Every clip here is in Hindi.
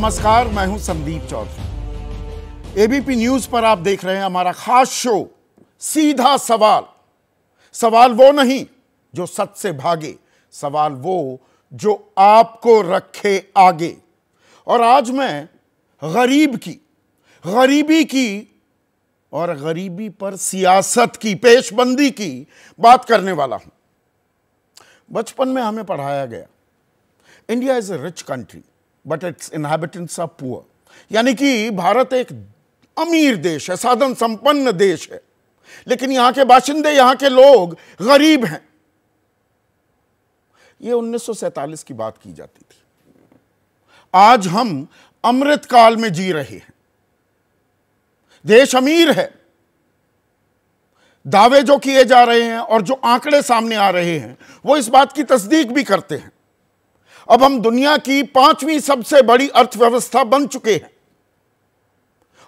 नमस्कार मैं हूं संदीप चौधरी एबीपी न्यूज पर आप देख रहे हैं हमारा खास शो सीधा सवाल सवाल वो नहीं जो सच से भागे सवाल वो जो आपको रखे आगे और आज मैं गरीब की गरीबी की और गरीबी पर सियासत की पेशबंदी की बात करने वाला हूं बचपन में हमें पढ़ाया गया India is a rich country but its inhabitants are poor यानी कि भारत एक अमीर देश है साधन संपन्न देश है लेकिन यहां के बाशिंदे यहां के लोग गरीब हैं यह 1947 की बात की जाती थी आज हम अमृत काल में जी रहे हैं देश अमीर है दावे जो किए जा रहे हैं और जो आंकड़े सामने आ रहे हैं वो इस बात की तस्दीक भी करते हैं अब हम दुनिया की पांचवी सबसे बड़ी अर्थव्यवस्था बन चुके हैं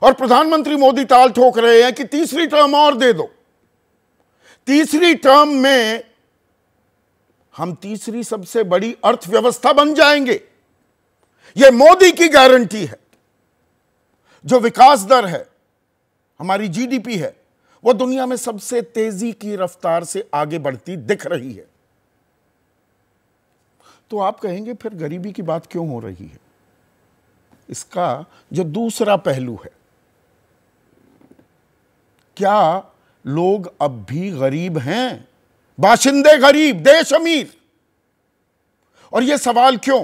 और प्रधानमंत्री मोदी ताल ठोक रहे हैं कि तीसरी टर्म और दे दो तीसरी टर्म में हम तीसरी सबसे बड़ी अर्थव्यवस्था बन जाएंगे यह मोदी की गारंटी है जो विकास दर है हमारी जीडीपी है वो दुनिया में सबसे तेजी की रफ्तार से आगे बढ़ती दिख रही है तो आप कहेंगे फिर गरीबी की बात क्यों हो रही है इसका जो दूसरा पहलू है क्या लोग अब भी गरीब हैं बाशिंदे गरीब देश अमीर और यह सवाल क्यों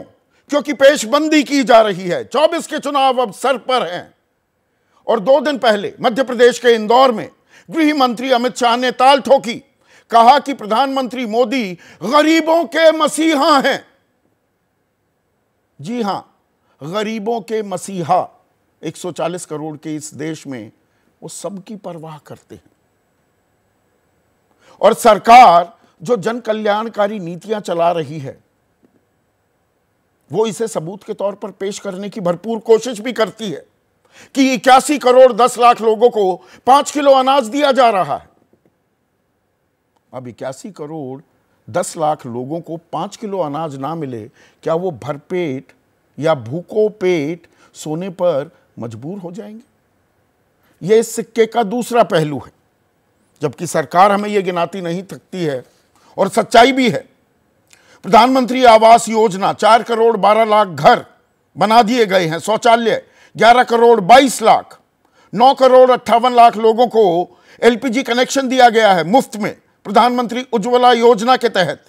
क्योंकि पेशबंदी की जा रही है चौबीस के चुनाव अब सर पर हैं और दो दिन पहले मध्य प्रदेश के इंदौर में गृह मंत्री अमित शाह ने ताल ठोकी कहा कि प्रधानमंत्री मोदी गरीबों के मसीहा हैं जी हाँ गरीबों के मसीहा 140 करोड़ के इस देश में वो सबकी परवाह करते हैं और सरकार जो जन कल्याणकारी नीतियां चला रही है वो इसे सबूत के तौर पर पेश करने की भरपूर कोशिश भी करती है कि इक्यासी करोड़ दस लाख लोगों को पांच किलो अनाज दिया जा रहा है अब इक्यासी करोड़ दस लाख लोगों को पाँच किलो अनाज ना मिले क्या वो भरपेट या भूखो पेट सोने पर मजबूर हो जाएंगे ये इस सिक्के का दूसरा पहलू है जबकि सरकार हमें यह गिनाती नहीं थकती है और सच्चाई भी है प्रधानमंत्री आवास योजना चार करोड़ बारह लाख घर बना दिए गए हैं शौचालय ग्यारह करोड़ बाईस लाख नौ करोड़ अट्ठावन लाख लोगों को एलपीजी कनेक्शन दिया गया है मुफ्त में प्रधानमंत्री उज्ज्वला योजना के तहत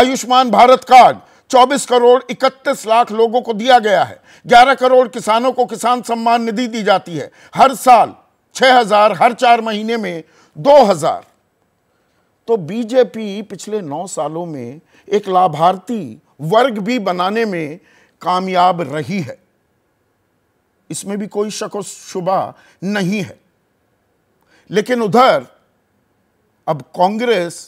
आयुष्मान भारत कार्ड 24 करोड़ 31 लाख लोगों को दिया गया है 11 करोड़ किसानों को किसान सम्मान निधि दी जाती है हर साल 6000 हर चार महीने में 2000 तो बीजेपी पिछले नौ सालों में एक लाभार्थी वर्ग भी बनाने में कामयाब रही है इसमें भी कोई शक शुबा नहीं है लेकिन उधर अब कांग्रेस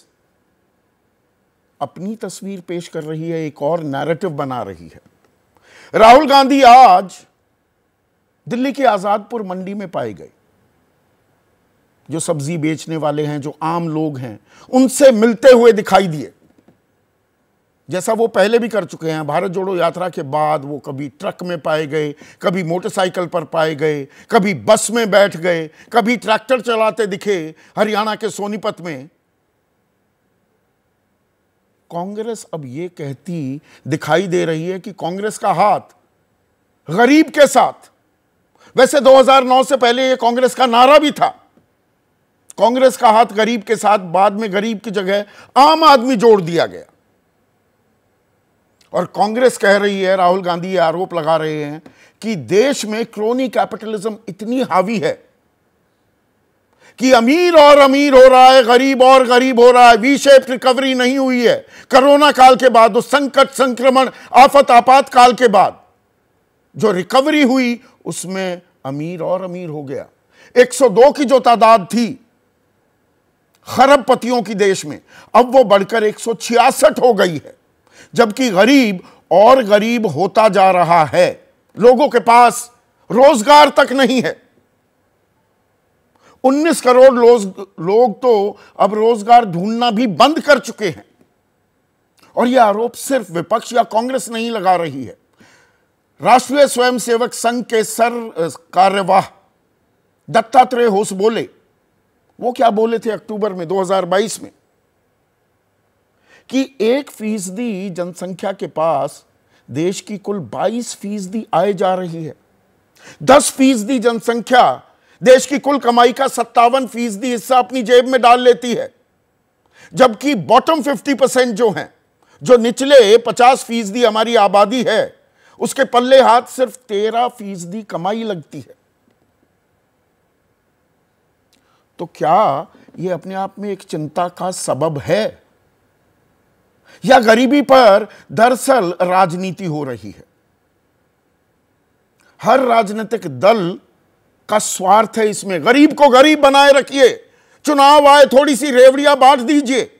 अपनी तस्वीर पेश कर रही है एक और नैरेटिव बना रही है राहुल गांधी आज दिल्ली के आजादपुर मंडी में पाए गए जो सब्जी बेचने वाले हैं जो आम लोग हैं उनसे मिलते हुए दिखाई दिए जैसा वो पहले भी कर चुके हैं भारत जोड़ो यात्रा के बाद वो कभी ट्रक में पाए गए कभी मोटरसाइकिल पर पाए गए कभी बस में बैठ गए कभी ट्रैक्टर चलाते दिखे हरियाणा के सोनीपत में कांग्रेस अब ये कहती दिखाई दे रही है कि कांग्रेस का हाथ गरीब के साथ वैसे 2009 से पहले ये कांग्रेस का नारा भी था कांग्रेस का हाथ गरीब के साथ बाद में गरीब की जगह आम आदमी जोड़ दिया गया और कांग्रेस कह रही है राहुल गांधी ये आरोप लगा रहे हैं कि देश में क्रोनी कैपिटलिज्म इतनी हावी है कि अमीर और अमीर हो रहा है गरीब और गरीब हो रहा है वी शेप रिकवरी नहीं हुई है कोरोना काल के बाद उस संकट संक्रमण आफत आपात काल के बाद जो रिकवरी हुई उसमें अमीर और अमीर हो गया 102 की जो तादाद थी खरबपतियों की देश में अब वो बढ़कर एक हो गई है जबकि गरीब और गरीब होता जा रहा है लोगों के पास रोजगार तक नहीं है 19 करोड़ लोग लोग तो अब रोजगार ढूंढना भी बंद कर चुके हैं और यह आरोप सिर्फ विपक्ष या कांग्रेस नहीं लगा रही है राष्ट्रीय स्वयंसेवक संघ के सर कार्यवाह दत्तात्रेय होस बोले वो क्या बोले थे अक्टूबर में 2022 में कि एक फीसदी जनसंख्या के पास देश की कुल 22 फीसदी आय जा रही है 10 फीसदी जनसंख्या देश की कुल कमाई का सत्तावन फीसदी हिस्सा अपनी जेब में डाल लेती है जबकि बॉटम 50 परसेंट जो हैं जो निचले 50 फीसदी हमारी आबादी है उसके पल्ले हाथ सिर्फ 13 फीसदी कमाई लगती है तो क्या यह अपने आप में एक चिंता का सबब है या गरीबी पर दरअसल राजनीति हो रही है हर राजनीतिक दल का स्वार्थ है इसमें गरीब को गरीब बनाए रखिए चुनाव आए थोड़ी सी रेवड़ियां बांट दीजिए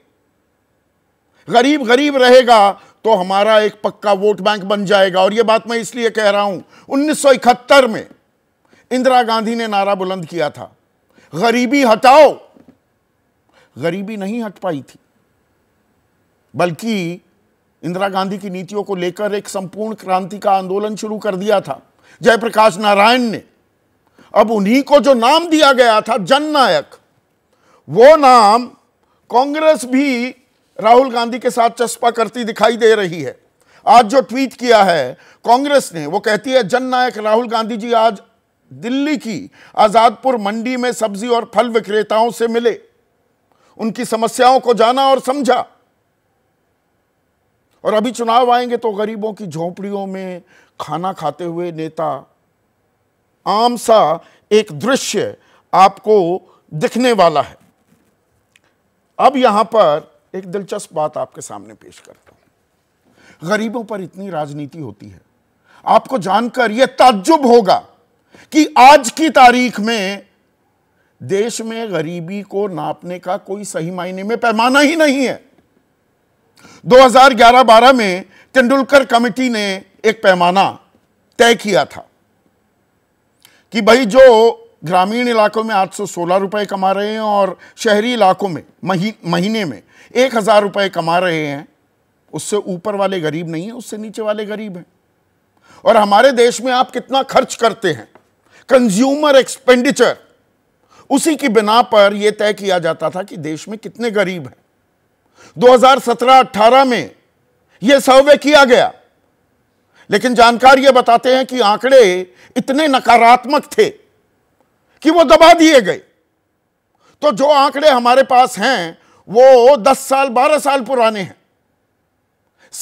गरीब गरीब रहेगा तो हमारा एक पक्का वोट बैंक बन जाएगा और यह बात मैं इसलिए कह रहा हूं उन्नीस में इंदिरा गांधी ने नारा बुलंद किया था गरीबी हटाओ गरीबी नहीं हट पाई थी बल्कि इंदिरा गांधी की नीतियों को लेकर एक संपूर्ण क्रांति का आंदोलन शुरू कर दिया था जयप्रकाश नारायण ने अब उन्हीं को जो नाम दिया गया था जननायक वो नाम कांग्रेस भी राहुल गांधी के साथ चस्पा करती दिखाई दे रही है आज जो ट्वीट किया है कांग्रेस ने वो कहती है जननायक राहुल गांधी जी आज दिल्ली की आजादपुर मंडी में सब्जी और फल विक्रेताओं से मिले उनकी समस्याओं को जाना और समझा और अभी चुनाव आएंगे तो गरीबों की झोपड़ियों में खाना खाते हुए नेता आम सा एक दृश्य आपको दिखने वाला है अब यहां पर एक दिलचस्प बात आपके सामने पेश करता हूं गरीबों पर इतनी राजनीति होती है आपको जानकर यह ताज्जुब होगा कि आज की तारीख में देश में गरीबी को नापने का कोई सही मायने में पैमाना ही नहीं है 2011-12 में तेंदुलकर कमेटी ने एक पैमाना तय किया था कि भाई जो ग्रामीण इलाकों में 816 रुपए कमा रहे हैं और शहरी इलाकों में मही, महीने में एक हज़ार रुपए कमा रहे हैं उससे ऊपर वाले गरीब नहीं है उससे नीचे वाले गरीब हैं और हमारे देश में आप कितना खर्च करते हैं कंज्यूमर एक्सपेंडिचर उसी की बिना पर यह तय किया जाता था कि देश में कितने गरीब हैं 2017-18 में यह सर्वे किया गया लेकिन जानकार ये बताते हैं कि आंकड़े इतने नकारात्मक थे कि वो दबा दिए गए तो जो आंकड़े हमारे पास हैं वो 10 साल 12 साल पुराने हैं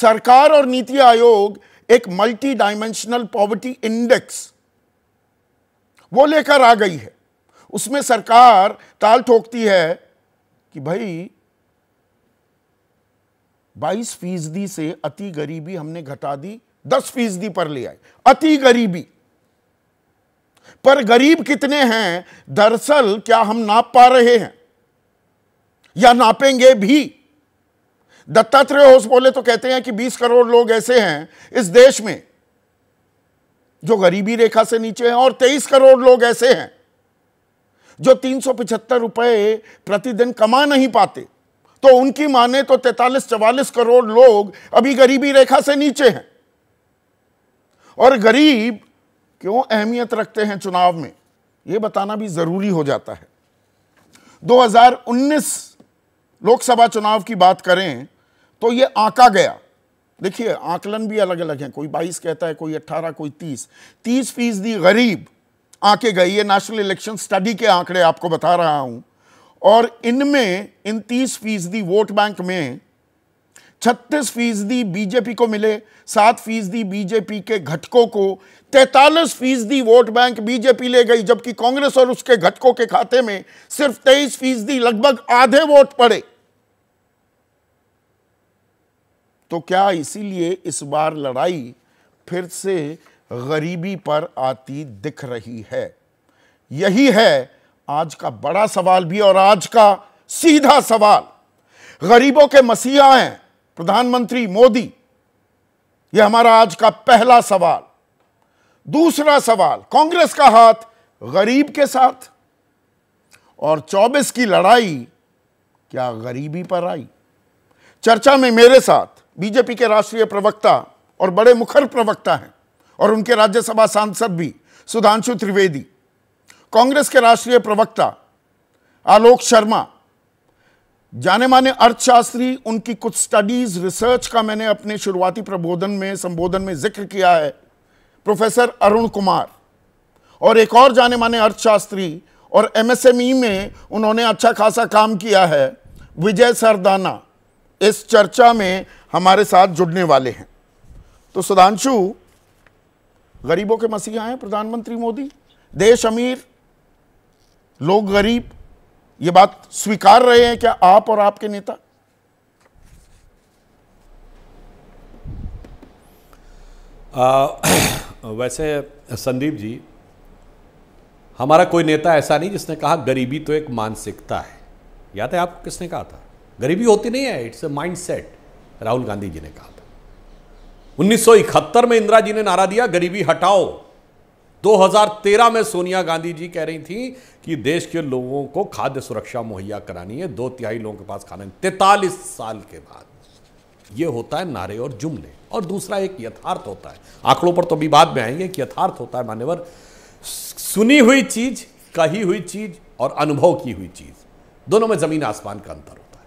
सरकार और नीति आयोग एक मल्टी डायमेंशनल पॉवर्टी इंडेक्स वो लेकर आ गई है उसमें सरकार ताल ठोकती है कि भाई बाईस फीसदी से अति गरीबी हमने घटा दी दस फीसदी पर ले आए अति गरीबी पर गरीब कितने हैं दरअसल क्या हम नाप पा रहे हैं या नापेंगे भी दत्तात्रेय होश बोले तो कहते हैं कि 20 करोड़ लोग ऐसे हैं इस देश में जो गरीबी रेखा से नीचे हैं और 23 करोड़ लोग ऐसे हैं जो तीन रुपए प्रतिदिन कमा नहीं पाते तो उनकी माने तो 43-44 करोड़ लोग अभी गरीबी रेखा से नीचे हैं और गरीब क्यों अहमियत रखते हैं चुनाव में यह बताना भी ज़रूरी हो जाता है 2019 लोकसभा चुनाव की बात करें तो यह आंका गया देखिए आकलन भी अलग अलग हैं कोई 22 कहता है कोई 18 कोई 30 30 फीसदी गरीब आके गई ये नेशनल इलेक्शन स्टडी के आंकड़े आपको बता रहा हूं और इनमें इन तीस फीसदी वोट बैंक में छत्तीस फीसदी बीजेपी को मिले सात फीसदी बीजेपी के घटकों को तैतालीस फीसदी वोट बैंक बीजेपी ले गई जबकि कांग्रेस और उसके घटकों के खाते में सिर्फ तेईस फीसदी लगभग आधे वोट पड़े तो क्या इसीलिए इस बार लड़ाई फिर से गरीबी पर आती दिख रही है यही है आज का बड़ा सवाल भी और आज का सीधा सवाल गरीबों के मसीहा हैं प्रधानमंत्री मोदी यह हमारा आज का पहला सवाल दूसरा सवाल कांग्रेस का हाथ गरीब के साथ और 24 की लड़ाई क्या गरीबी पर आई चर्चा में मेरे साथ बीजेपी के राष्ट्रीय प्रवक्ता और बड़े मुखर प्रवक्ता हैं और उनके राज्यसभा सांसद भी सुधांशु त्रिवेदी कांग्रेस के राष्ट्रीय प्रवक्ता आलोक शर्मा जाने माने अर्थशास्त्री उनकी कुछ स्टडीज रिसर्च का मैंने अपने शुरुआती प्रबोधन में संबोधन में जिक्र किया है प्रोफेसर अरुण कुमार और एक और जाने माने अर्थशास्त्री और एमएसएमई e में उन्होंने अच्छा खासा काम किया है विजय सरदाना इस चर्चा में हमारे साथ जुड़ने वाले हैं तो सुधांशु गरीबों के मसीहा हैं प्रधानमंत्री मोदी देश अमीर लोग गरीब ये बात स्वीकार रहे हैं क्या आप और आपके नेता आ, वैसे संदीप जी हमारा कोई नेता ऐसा नहीं जिसने कहा गरीबी तो एक मानसिकता है याद है आपको किसने कहा था गरीबी होती नहीं है it's a mindset Rahul Gandhi ji ने कहा था 1971 में इंदिरा जी ने नारा दिया गरीबी हटाओ 2013 में सोनिया गांधी जी कह रही थी कि देश के लोगों को खाद्य सुरक्षा मुहैया करानी है दो तिहाई लोगों के पास खाना है तैतालीस साल के बाद ये होता है नारे और जुमले और दूसरा एक यथार्थ होता है आंकड़ों पर तो भी बाद में आएंगे कि यथार्थ होता है मान्यवर सुनी हुई चीज कही हुई चीज और अनुभव की हुई चीज दोनों में जमीन आसमान का अंतर होता है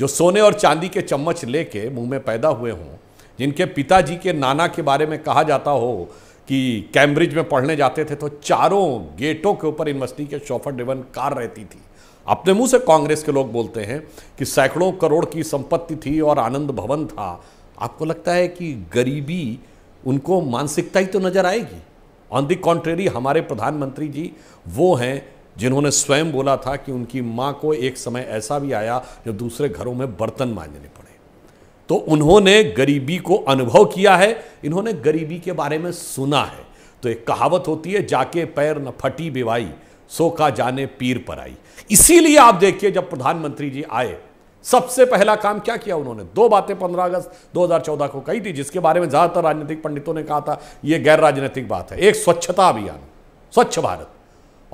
जो सोने और चांदी के चम्मच लेके मुंह में पैदा हुए हों जिनके पिताजी के नाना के बारे में कहा जाता हो कि कैम्ब्रिज में पढ़ने जाते थे तो चारों गेटों के ऊपर यूनिवर्सिटी के शॉफर डिवन कार रहती थी अपने मुंह से कांग्रेस के लोग बोलते हैं कि सैकड़ों करोड़ की संपत्ति थी और आनंद भवन था आपको लगता है कि गरीबी उनको मानसिकता ही तो नज़र आएगी ऑन दी कॉन्ट्रेरी हमारे प्रधानमंत्री जी वो हैं जिन्होंने स्वयं बोला था कि उनकी माँ को एक समय ऐसा भी आया जब दूसरे घरों में बर्तन मांगने पड़े तो उन्होंने गरीबी को अनुभव किया है इन्होंने गरीबी के बारे में सुना है तो एक कहावत होती है जाके पैर न फटी बिवाई सो का जाने पीर पर आई इसीलिए आप देखिए जब प्रधानमंत्री जी आए सबसे पहला काम क्या किया उन्होंने दो बातें 15 अगस्त 2014 को कही थी जिसके बारे में ज़्यादातर राजनीतिक पंडितों ने कहा था यह गैर राजनीतिक बात है एक स्वच्छता अभियान स्वच्छ भारत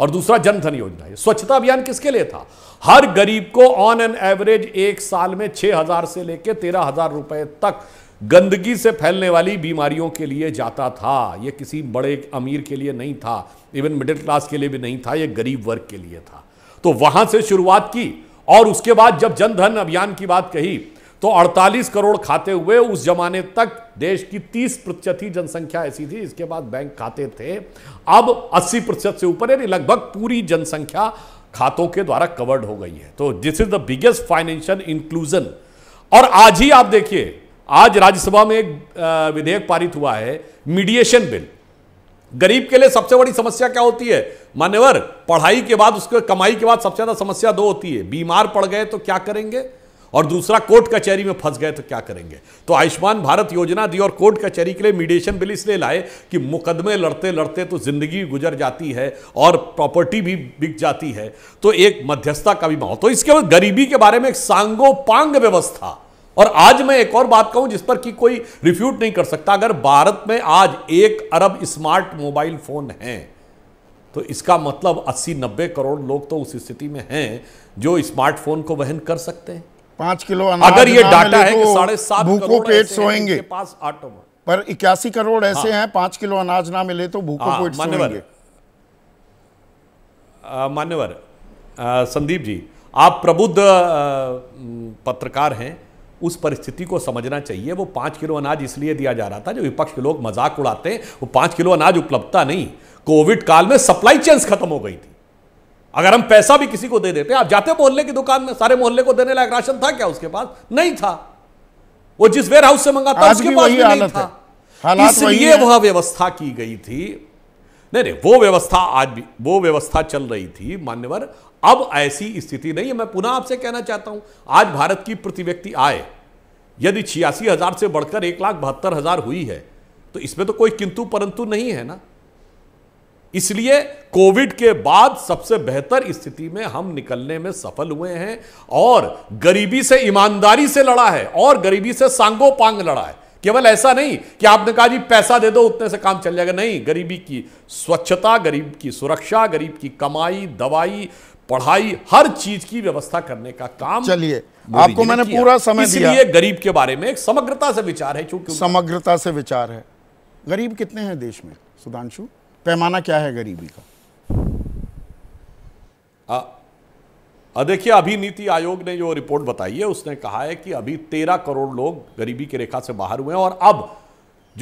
और दूसरा जनधन योजना है स्वच्छता अभियान किसके लिए था हर गरीब को ऑन एन एवरेज एक साल में छह हजार से लेकर तेरह हजार रुपए तक गंदगी से फैलने वाली बीमारियों के लिए जाता था यह किसी बड़े अमीर के लिए नहीं था इवन मिडिल क्लास के लिए भी नहीं था यह गरीब वर्ग के लिए था तो वहां से शुरुआत की और उसके बाद जब जनधन अभियान की बात कही तो 48 करोड़ खाते हुए उस जमाने तक देश की 30 प्रतिशत ही जनसंख्या ऐसी थी इसके बाद बैंक खाते थे अब 80 प्रतिशत से ऊपर यानी लगभग पूरी जनसंख्या खातों के द्वारा कवर्ड हो गई है तो this is the biggest financial inclusion और आज ही आप देखिए आज राज्यसभा में एक विधेयक पारित हुआ है मीडिएशन बिल गरीब के लिए सबसे बड़ी समस्या क्या होती है मान्यवर पढ़ाई के बाद उसके कमाई के बाद सबसे ज्यादा समस्या दो होती है बीमार पड़ गए तो क्या करेंगे और दूसरा कोर्ट कचहरी में फंस गए तो क्या करेंगे तो आयुष्मान भारत योजना दी और कोर्ट कचहरी के लिए मीडिएशन बिल इसलिए लाए कि मुकदमे लड़ते लड़ते तो ज़िंदगी गुजर जाती है और प्रॉपर्टी भी बिक जाती है तो एक मध्यस्थता का भी माहौल तो इसके बाद गरीबी के बारे में एक सांगो पांग व्यवस्था और आज मैं एक और बात कहूं जिस पर कि कोई रिफ्यूट नहीं कर सकता अगर भारत में आज एक अरब स्मार्ट मोबाइल फोन है तो इसका मतलब 80-90 करोड़ लोग तो उस स्थिति में हैं जो स्मार्टफोन को वहन कर सकते हैं पांच किलो अगर ये डाटा है तो भूखो पेट सोएंगे पास आटो पर इक्यासी करोड़ ऐसे हाँ। हैं पांच किलो अनाज ना मिले तो भूखो हाँ, पेट सोएंगे मान्यवर संदीप जी आप प्रबुद्ध पत्रकार हैं उस परिस्थिति को समझना चाहिए वो पांच किलो अनाज इसलिए दिया जा रहा था जो विपक्ष के लोग मजाक उड़ाते हैं वो पांच किलो अनाज उपलब्धता नहीं कोविड काल में सप्लाई चेन्स खत्म हो गई थी अगर हम पैसा भी किसी को दे देते आप जाते मोहल्ले की दुकान में सारे मोहल्ले को देने लायक राशन था क्या उसके पास नहीं था वो जिस वेयर हाउस से मंगाता उसके पास भी नहीं था इसलिए वह व्यवस्था की गई थी नहीं नहीं वो व्यवस्था आज भी वो व्यवस्था चल रही थी मान्यवर अब ऐसी स्थिति नहीं है मैं पुनः आपसे कहना चाहता हूं आज भारत की प्रति व्यक्ति आय यदि छियासी हजार से बढ़कर एक लाख बहत्तर हजार हुई है तो इसमें तो कोई किंतु परंतु नहीं है ना इसलिए कोविड के बाद सबसे बेहतर स्थिति में हम निकलने में सफल हुए हैं और गरीबी से ईमानदारी से लड़ा है और गरीबी से सांगो पांग लड़ा है केवल ऐसा नहीं कि आपने कहा जी पैसा दे दो उतने से काम चल जाएगा नहीं गरीबी की स्वच्छता गरीब की सुरक्षा गरीब की कमाई दवाई पढ़ाई हर चीज की व्यवस्था करने का काम चलिए आपको मैंने पूरा समय इसलिए गरीब के बारे में एक समग्रता से विचार है क्योंकि समग्रता से विचार है गरीब कितने हैं देश में सुधांशु पैमाना क्या है गरीबी का देखिए अभी नीति आयोग ने जो रिपोर्ट बताई है उसने कहा है कि अभी तेरह करोड़ लोग गरीबी की रेखा से बाहर हुए हैं और अब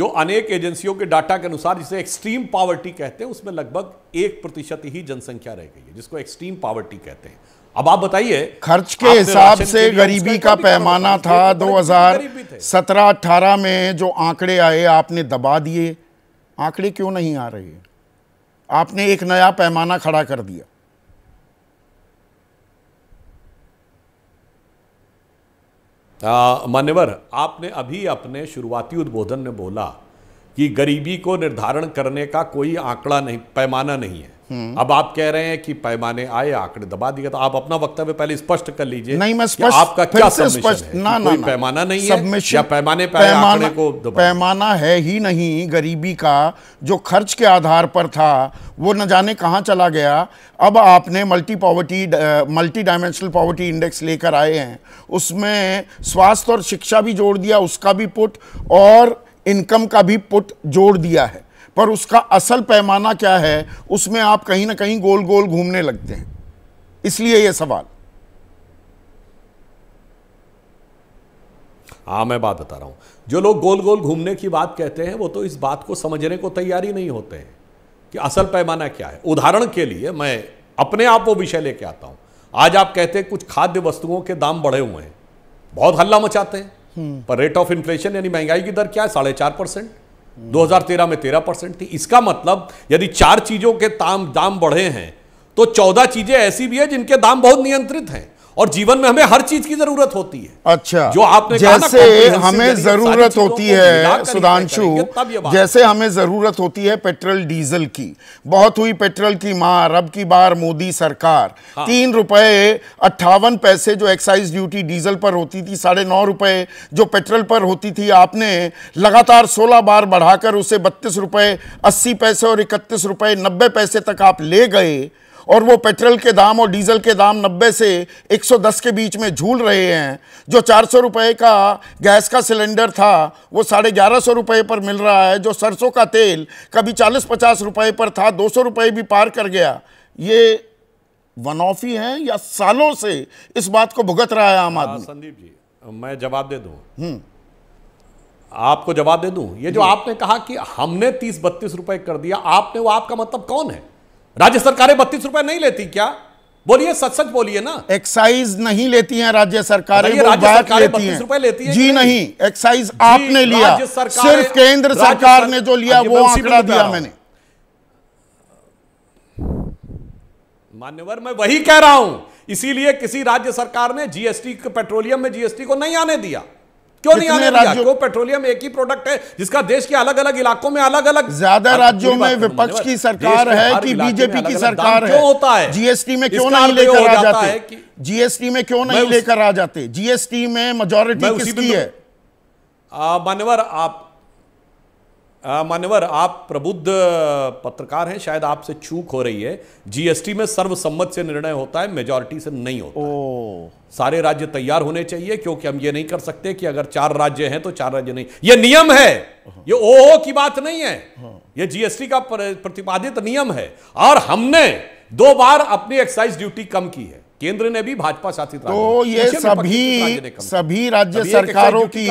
जो अनेक एजेंसियों के डाटा के अनुसार जिसे एक्सट्रीम पावर्टी कहते हैं उसमें लगभग एक प्रतिशत ही जनसंख्या रह गई है जिसको एक्सट्रीम पावर्टी कहते हैं अब आप बताइए खर्च के हिसाब से गरीबी का पैमाना था तो दो हजार में जो आंकड़े आए आपने दबा दिए आंकड़े क्यों नहीं आ रहे आपने एक नया पैमाना खड़ा कर दिया मान्यवर आपने अभी अपने शुरुआती उद्बोधन में बोला कि गरीबी को निर्धारण करने का कोई आंकड़ा नहीं पैमाना नहीं है हम्म। अब आप कह रहे हैं कि पैमाने आए आंकड़े दबा दिए तो आप अपना वक्तव्य पहले स्पष्ट कर लीजिए नहीं मैं स्पष्ट आपका क्या स्पष्ट है ना, ना, कोई ना, पैमाना नहीं है या पैमाने पर पैमाना को पैमाना है ही नहीं गरीबी का जो खर्च के आधार पर था वो न जाने कहाँ चला गया अब आपने multi poverty multidimensional poverty index लेकर आए हैं उसमें स्वास्थ्य और शिक्षा भी जोड़ दिया उसका भी पुट और इनकम का भी पुट जोड़ दिया है पर उसका असल पैमाना क्या है उसमें आप कहीं ना कहीं गोल गोल घूमने लगते हैं इसलिए यह सवाल हाँ मैं बात बता रहा हूं जो लोग गोल गोल घूमने की बात कहते हैं वो तो इस बात को समझने को तैयार ही नहीं होते हैं कि असल पैमाना क्या है उदाहरण के लिए मैं अपने आप वो विषय लेके आता हूं आज आप कहते हैं कुछ खाद्य वस्तुओं के दाम बढ़े हुए हैं बहुत हल्ला मचाते हैं पर रेट ऑफ इन्फ्लेशन यानी महंगाई की दर क्या है साढ़े चार परसेंट तेरह में तेरह परसेंट थी इसका मतलब यदि चार चीजों के दाम दाम बढ़े हैं तो चौदह चीजें ऐसी भी है जिनके दाम बहुत नियंत्रित हैं और जीवन में हमें हर चीज की जरूरत होती है अच्छा जो आपने जैसे कहा हमें जरूरत होती है सुधांशु जैसे हमें जरूरत होती है पेट्रोल डीजल की बहुत हुई पेट्रोल की मार अब की बार मोदी सरकार हाँ। तीन रुपए अट्ठावन पैसे जो एक्साइज ड्यूटी डीजल पर होती थी साढ़े नौ रुपए जो पेट्रोल पर होती थी आपने लगातार सोलह बार बढ़ाकर उसे बत्तीस रुपए अस्सी पैसे और इकतीस रुपए नब्बे पैसे तक आप ले गए और वो पेट्रोल के दाम और डीजल के दाम 90 से 110 के बीच में झूल रहे हैं जो चार सौ रुपये का गैस का सिलेंडर था वो साढ़े ग्यारह सौ रुपये पर मिल रहा है जो सरसों का तेल कभी चालीस पचास रुपये पर था दो सौ रुपये भी पार कर गया ये वन ऑफ ही है या सालों से इस बात को भुगत रहा है आम आदमी हाँ, संदीप जी मैं जवाब दे दूँ हम्म। आपको जवाब दे दूँ ये जो आपने कहा कि हमने तीस बत्तीस रुपए कर दिया आपने वो आपका मतलब कौन है राज्य सरकारें बत्तीस रुपए नहीं लेती क्या बोलिए सच सच बोलिए ना एक्साइज नहीं लेती हैं राज्य सरकारें राज्य सरकारें लेती हैं रुपए लेती है जी नहीं एक्साइज आपने लिया सिर्फ केंद्र सरकार ने जो लिया वो आंकड़ा दिया मैंने मान्यवर मैं वही कह रहा हूं इसीलिए किसी राज्य सरकार ने जीएसटी पेट्रोलियम में जीएसटी को नहीं आने दिया क्यों नहीं आने राज्यों को पेट्रोलियम एक ही प्रोडक्ट है जिसका देश के अलग अलग इलाकों में अलग अलग ज्यादा राज्यों में विपक्ष की सरकार है कि बीजेपी की सरकार है होता है जीएसटी में क्यों नहीं लेकर आ जाते जीएसटी में क्यों नहीं लेकर आ जाते जीएसटी में मेजोरिटी किसकी है मान्यवर आप मान्यवर आप प्रबुद्ध पत्रकार हैं शायद आपसे चूक हो रही है जीएसटी में सर्वसम्मत से निर्णय होता है मेजॉरिटी से नहीं होता सारे राज्य तैयार होने चाहिए क्योंकि हम ये नहीं कर सकते कि अगर चार राज्य हैं तो चार राज्य नहीं ये नियम है ये ओहो की बात नहीं है हाँ। ये जीएसटी का प्रतिपादित नियम है और हमने दो बार अपनी एक्साइज ड्यूटी कम की है केंद्र ने भी भाजपा साथी तो ये सभी सभी राज्य सरकारों की,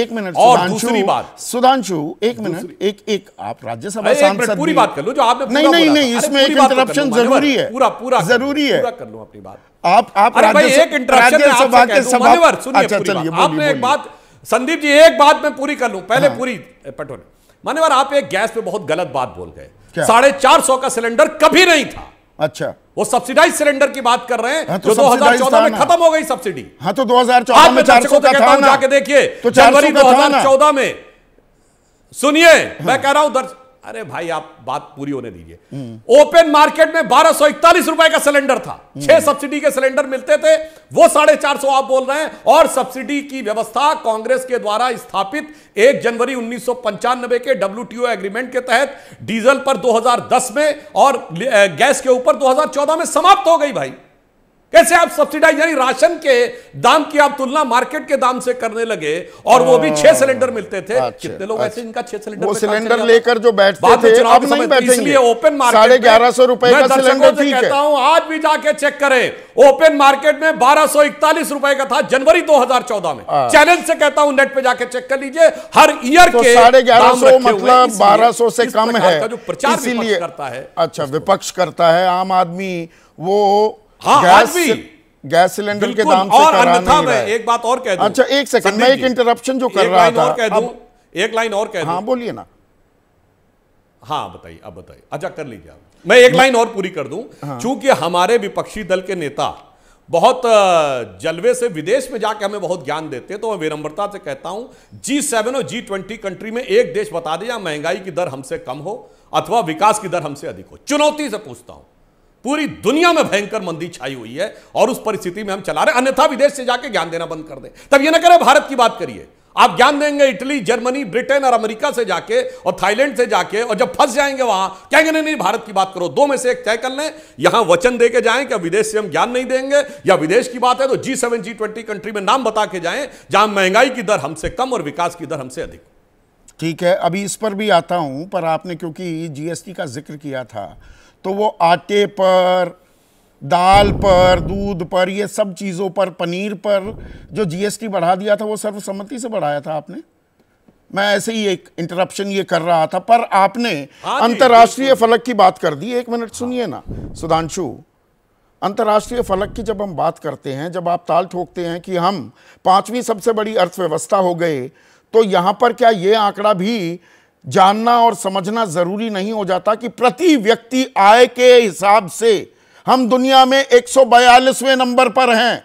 एक मिनट और दूसरी बात सुधांशु एक मिनट एक एक आप राज्यसभा सांसद पूरी बात कर लो जो आपने नहीं नहीं नहीं इसमें एक इंटरप्शन तो जरूरी है पूरा पूरा जरूरी है कर लो अपनी बात आप आप एक इंटरप्शन सभा अच्छा चलिए आपने एक बात संदीप जी एक बात मैं पूरी कर लू पहले हाँ। पूरी पटोले मान्यवर आप एक गैस पे बहुत गलत बात बोल गए साढ़े चार सौ का सिलेंडर कभी नहीं था अच्छा वो सब्सिडाइज सिलेंडर की बात कर रहे हैं हाँ तो जो 2014 में खत्म हो गई सब्सिडी हाँ तो 2014 में सौ का था ना जाके देखिए तो जनवरी 2014 में सुनिए मैं हाँ। कह रहा हूं अरे भाई आप बात पूरी होने दीजिए ओपन मार्केट में बारह सौ इकतालीस रुपए का सिलेंडर था छह सब्सिडी के सिलेंडर मिलते थे वो साढ़े चार सौ आप बोल रहे हैं और सब्सिडी की व्यवस्था कांग्रेस के द्वारा स्थापित एक जनवरी उन्नीस के डब्ल्यू एग्रीमेंट के तहत डीजल पर 2010 में और गैस के ऊपर 2014 में समाप्त हो गई भाई कैसे आप सब्सिडाइज यानी राशन के दाम की आप तुलना मार्केट के दाम से करने लगे और वो भी छह सिलेंडर मिलते थे अच्छा, कितने लोग ऐसे इनका अच्छा। छह सिलेंडर सिलेंडर लेकर जो बैठते थे अब नहीं बैठेंगे इसलिए ओपन मार्केट साढ़े ग्यारह सौ रुपए का सिलेंडर ठीक कहता हूं आज भी जाके चेक करें ओपन मार्केट में बारह सौ इकतालीस रुपए का था जनवरी चौदह में चैलेंज हाँ। से कहता हूं नेट पे जाके चेक कर लीजिए हर ईयर तो के साढ़े ग्यारह सौ मतलब बारह सौ से कम है जो प्रचार करता है अच्छा विपक्ष करता है आम आदमी वो हाँ गैस भी गैस सिलेंडर के दाम और से और अन्यथा मैं एक बात और कह दूं अच्छा एक सेकंड मैं एक इंटरप्शन जो कर रहा था कह दूं एक लाइन और कह दूं हाँ बोलिए ना हाँ बताइए अब बताइए अच्छा कर लीजिए आप मैं एक लाइन और पूरी कर दू हाँ। चूंकि हमारे विपक्षी दल के नेता बहुत जलवे से विदेश में जाके हमें बहुत ज्ञान देते हैं तो मैं विनम्रता से कहता हूं जी सेवन और जी ट्वेंटी कंट्री में एक देश बता दे या महंगाई की दर हमसे कम हो अथवा विकास की दर हमसे अधिक हो चुनौती से पूछता हूं पूरी दुनिया में भयंकर मंदी छाई हुई है और उस परिस्थिति में हम चला रहे हैं अन्यथा विदेश से जाके ज्ञान देना बंद कर दे तब ये ना करें भारत की बात करिए आप ज्ञान देंगे इटली जर्मनी ब्रिटेन और अमेरिका से जाके और थाईलैंड से जाके और जब फंस जाएंगे वहां कहेंगे नहीं नहीं भारत की बात करो दो में से एक तय कर लें यहां वचन दे के जाए क्या विदेश से हम ज्ञान नहीं देंगे या विदेश की बात है तो G seven G twenty country में नाम बता के जाए जहां महंगाई की दर हमसे कम और विकास की दर हमसे अधिक ठीक है अभी इस पर भी आता हूं पर आपने क्योंकि जीएसटी का जिक्र किया था तो वो आटे पर दाल पर दूध पर ये सब चीज़ों पर पनीर पर जो जीएसटी बढ़ा दिया था वो सर्वसम्मति से बढ़ाया था आपने मैं ऐसे ही एक इंटरप्शन ये कर रहा था पर आपने हाँ अंतर्राष्ट्रीय फलक की बात कर दी एक मिनट सुनिए ना सुधांशु अंतर्राष्ट्रीय फलक की जब हम बात करते हैं जब आप ताल ठोकते हैं कि हम पांचवी सबसे बड़ी अर्थव्यवस्था हो गए तो यहां पर क्या ये आंकड़ा भी जानना और समझना ज़रूरी नहीं हो जाता कि प्रति व्यक्ति आय के हिसाब से हम दुनिया में एक नंबर पर हैं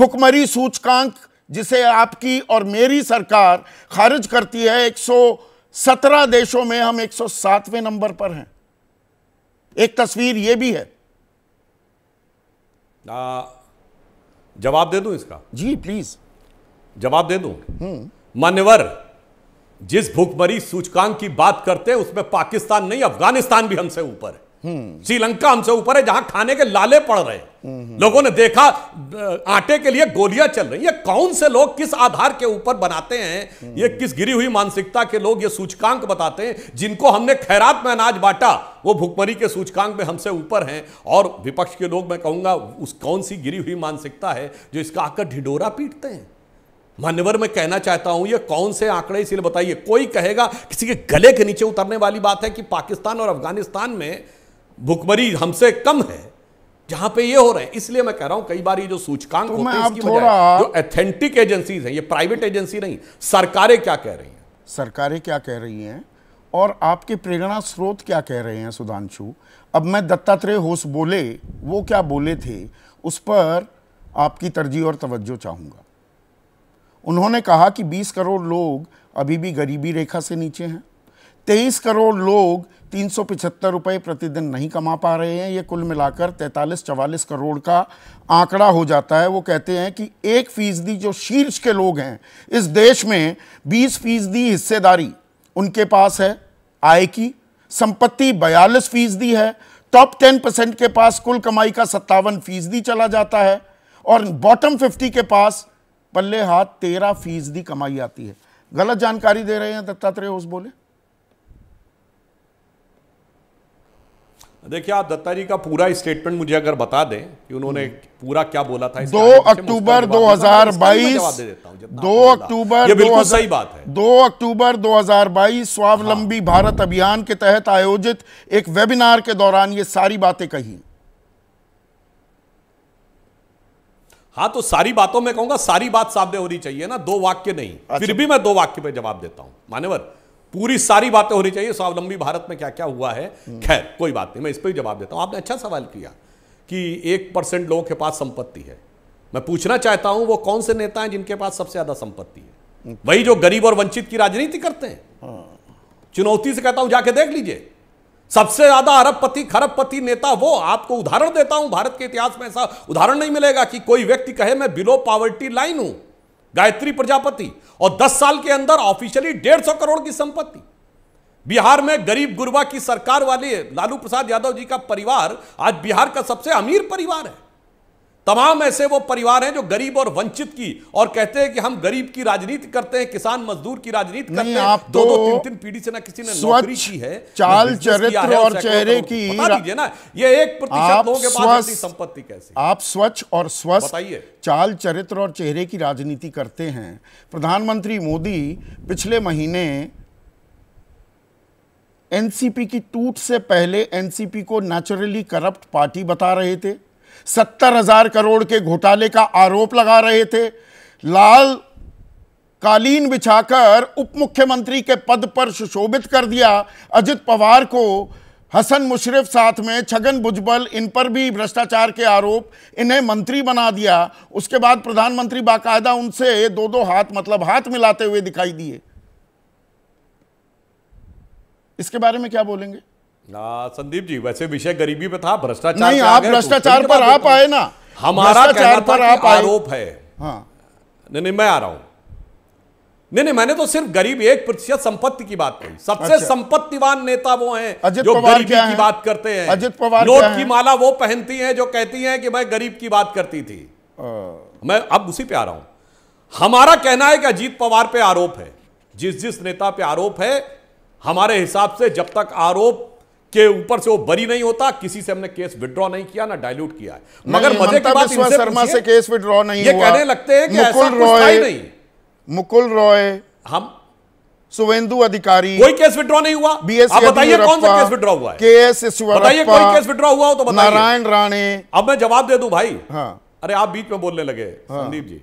भुखमरी सूचकांक जिसे आपकी और मेरी सरकार खारिज करती है 117 देशों में हम 107वें नंबर पर हैं एक तस्वीर यह भी है जवाब दे दूं इसका जी प्लीज जवाब दे दूं हम्म। मान्यवर जिस भूखमरी सूचकांक की बात करते हैं उसमें पाकिस्तान नहीं अफगानिस्तान भी हमसे ऊपर है हम्म। श्रीलंका हमसे ऊपर है जहां खाने के लाले पड़ रहे हैं हम्म। लोगों ने देखा आटे के लिए गोलियां चल रही ये कौन से लोग किस आधार के ऊपर बनाते हैं हम्म। ये किस गिरी हुई मानसिकता के लोग ये सूचकांक बताते हैं जिनको हमने खैरात में अनाज बांटा वो भुखमरी के सूचकांक में हमसे ऊपर हैं और विपक्ष के लोग मैं कहूंगा उस कौन सी गिरी हुई मानसिकता है जो इसका आकर ढिडोरा पीटते हैं मान्यवर मैं कहना चाहता हूं ये कौन से आंकड़े इसलिए बताइए कोई कहेगा किसी के गले के नीचे उतरने वाली बात है कि पाकिस्तान और अफगानिस्तान में भुखमरी हमसे कम है जहां पे ये हो रहे हैं इसलिए मैं कह रहा हूं कई बार ये जो सूचकांक तो होते हैं इसकी जो एथेंटिक एजेंसीज हैं ये प्राइवेट एजेंसी नहीं सरकारें क्या कह रही हैं सरकारें क्या कह रही हैं और आपके प्रेरणा स्रोत क्या कह रहे हैं सुधांशु अब मैं दत्तात्रेय होश बोले वो क्या बोले थे उस पर आपकी तरजीह और तवज्जो चाहूँगा उन्होंने कहा कि 20 करोड़ लोग अभी भी गरीबी रेखा से नीचे हैं 23 करोड़ लोग तीन सौ रुपये प्रतिदिन नहीं कमा पा रहे हैं ये कुल मिलाकर 43-44 करोड़ का आंकड़ा हो जाता है वो कहते हैं कि एक फीसदी जो शीर्ष के लोग हैं इस देश में 20 फीसदी हिस्सेदारी उनके पास है आय की संपत्ति बयालीस फीसदी है टॉप टेन परसेंट के पास कुल कमाई का सत्तावन फीसदी चला जाता है और बॉटम फिफ्टी के पास पल्ले हाथ तेरह फीसदी कमाई आती है गलत जानकारी दे रहे हैं दत्तात्रेय उस बोले देखिए आप दत्ता जी का पूरा स्टेटमेंट मुझे अगर बता दें कि उन्होंने हम्म। पूरा क्या बोला था दो अक्टूबर 2022 दो अक्टूबर बिल्कुल सही बात है दो अक्टूबर 2022 स्वावलंबी हाँ। भारत अभियान के तहत आयोजित एक वेबिनार के दौरान ये सारी बातें कही हाँ तो सारी बातों में कहूंगा सारी बात सामने होनी चाहिए ना दो वाक्य नहीं अच्छा। फिर भी मैं दो वाक्य में जवाब देता हूं मानेवर पूरी सारी बातें होनी चाहिए स्वावलंबी भारत में क्या क्या हुआ है हम्म। खैर कोई बात नहीं मैं इस पर भी जवाब देता हूं आपने अच्छा सवाल किया कि एक परसेंट लोगों के पास संपत्ति है मैं पूछना चाहता हूं वो कौन से नेता हैं जिनके पास सबसे ज्यादा संपत्ति है हम्म। वही जो गरीब और वंचित की राजनीति करते हैं हाँ। चुनौती से कहता हूं जाके देख लीजिए सबसे ज्यादा अरबपति खरबपति नेता वो आपको उदाहरण देता हूं भारत के इतिहास में ऐसा उदाहरण नहीं मिलेगा कि कोई व्यक्ति कहे मैं बिलो पॉवर्टी लाइन हूं गायत्री प्रजापति और 10 साल के अंदर ऑफिशियली 150 करोड़ की संपत्ति बिहार में गरीब गुरबा की सरकार वाली लालू प्रसाद यादव जी का परिवार आज बिहार का सबसे अमीर परिवार है तमाम ऐसे वो परिवार हैं जो गरीब और वंचित की और कहते हैं कि हम गरीब की राजनीति करते हैं किसान मजदूर की राजनीति करते हैं आप दो दो तो तीन तीन पीढ़ी से ना किसी ने नौकरी की है चाल चरित्र और चेहरे की दीजिए ना ये एक प्रतिशत लोगों के पास संपत्ति कैसे आप स्वच्छ और स्वस्थ चाल चरित्र और चेहरे की राजनीति करते हैं प्रधानमंत्री मोदी पिछले महीने एनसीपी की टूट से पहले एनसीपी को नेचुरली करप्ट पार्टी बता रहे थे सत्तर हजार करोड़ के घोटाले का आरोप लगा रहे थे लाल कालीन बिछाकर उप मुख्यमंत्री के पद पर सुशोभित कर दिया अजित पवार को हसन मुशरफ साथ में छगन भुजबल इन पर भी भ्रष्टाचार के आरोप इन्हें मंत्री बना दिया उसके बाद प्रधानमंत्री बाकायदा उनसे दो दो हाथ मतलब हाथ मिलाते हुए दिखाई दिए इसके बारे में क्या बोलेंगे संदीप जी वैसे विषय गरीबी पे था भ्रष्टाचार नहीं आप तो भ्रष्टाचार पर आप आए ना हमारा कहना पर आप आरोप है हाँ नहीं नहीं मैं आ रहा हूं नहीं नहीं मैंने तो सिर्फ गरीब एक प्रतिशत संपत्ति की बात कही सबसे अच्छा। संपत्तिवान नेता वो हैं जो गरीबी की है? बात करते हैं अजित पवार नोट की माला वो पहनती हैं जो कहती हैं कि मैं गरीब की बात करती थी आ... मैं अब उसी पे आ रहा हूं हमारा कहना है कि अजीत पवार पे आरोप है जिस जिस नेता पे आरोप है हमारे हिसाब से जब तक आरोप के ऊपर से वो बरी नहीं होता किसी से हमने केस विड्रॉ नहीं किया ना डायल्यूट किया है मगर मजे की बात शर्मा से केस विड्रॉ नहीं ये कहने लगते हैं कि मुकुल रॉय नहीं मुकुल रॉय हम सुवेंदु अधिकारी कोई केस विड्रॉ नहीं हुआ बीएस आप बताइए कौन सा केस विड्रॉ हुआ के एस बताइए कोई केस विड्रॉ हुआ हो तो बताइए नारायण राणे अब मैं जवाब दे दू भाई हाँ। अरे आप बीच में बोलने लगे हाँ। संदीप जी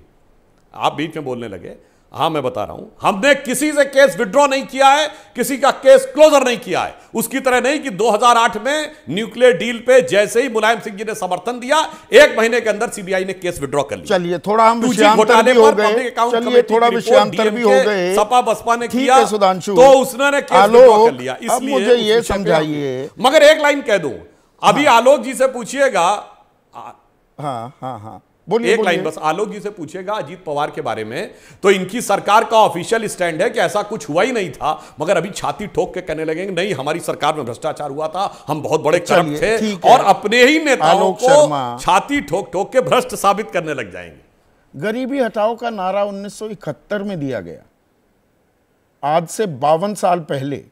आप बीच में बोलने लगे हाँ मैं बता रहा हूं हमने किसी से केस विड्रॉ नहीं किया है किसी का केस क्लोजर नहीं किया है उसकी तरह नहीं कि 2008 में न्यूक्लियर डील पे जैसे ही मुलायम सिंह जी ने समर्थन दिया एक महीने के अंदर सीबीआई ने केस विड्रॉ कर लिया चलिए थोड़ा हम घोटाले पर पब्लिक अकाउंट थोड़ा विषयांतर भी हो गए सपा बसपा ने किया सुधांशु तो उसने केस विड्रॉ कर लिया इसलिए ये समझाइए मगर एक लाइन कह दो अभी हाँ। आलोक जी से पूछिएगा हाँ हाँ हाँ बोलिए एक लाइन बस आलोक जी से पूछेगा अजीत पवार के बारे में तो इनकी सरकार का ऑफिशियल स्टैंड है कि ऐसा कुछ हुआ ही नहीं था मगर अभी छाती ठोक के कहने लगेंगे नहीं हमारी सरकार में भ्रष्टाचार हुआ था हम बहुत बड़े करप्ट थे और अपने ही नेताओं को छाती ठोक ठोक के भ्रष्ट साबित करने लग जाएंगे गरीबी हटाओ का नारा उन्नीस में दिया गया आज से बावन साल पहले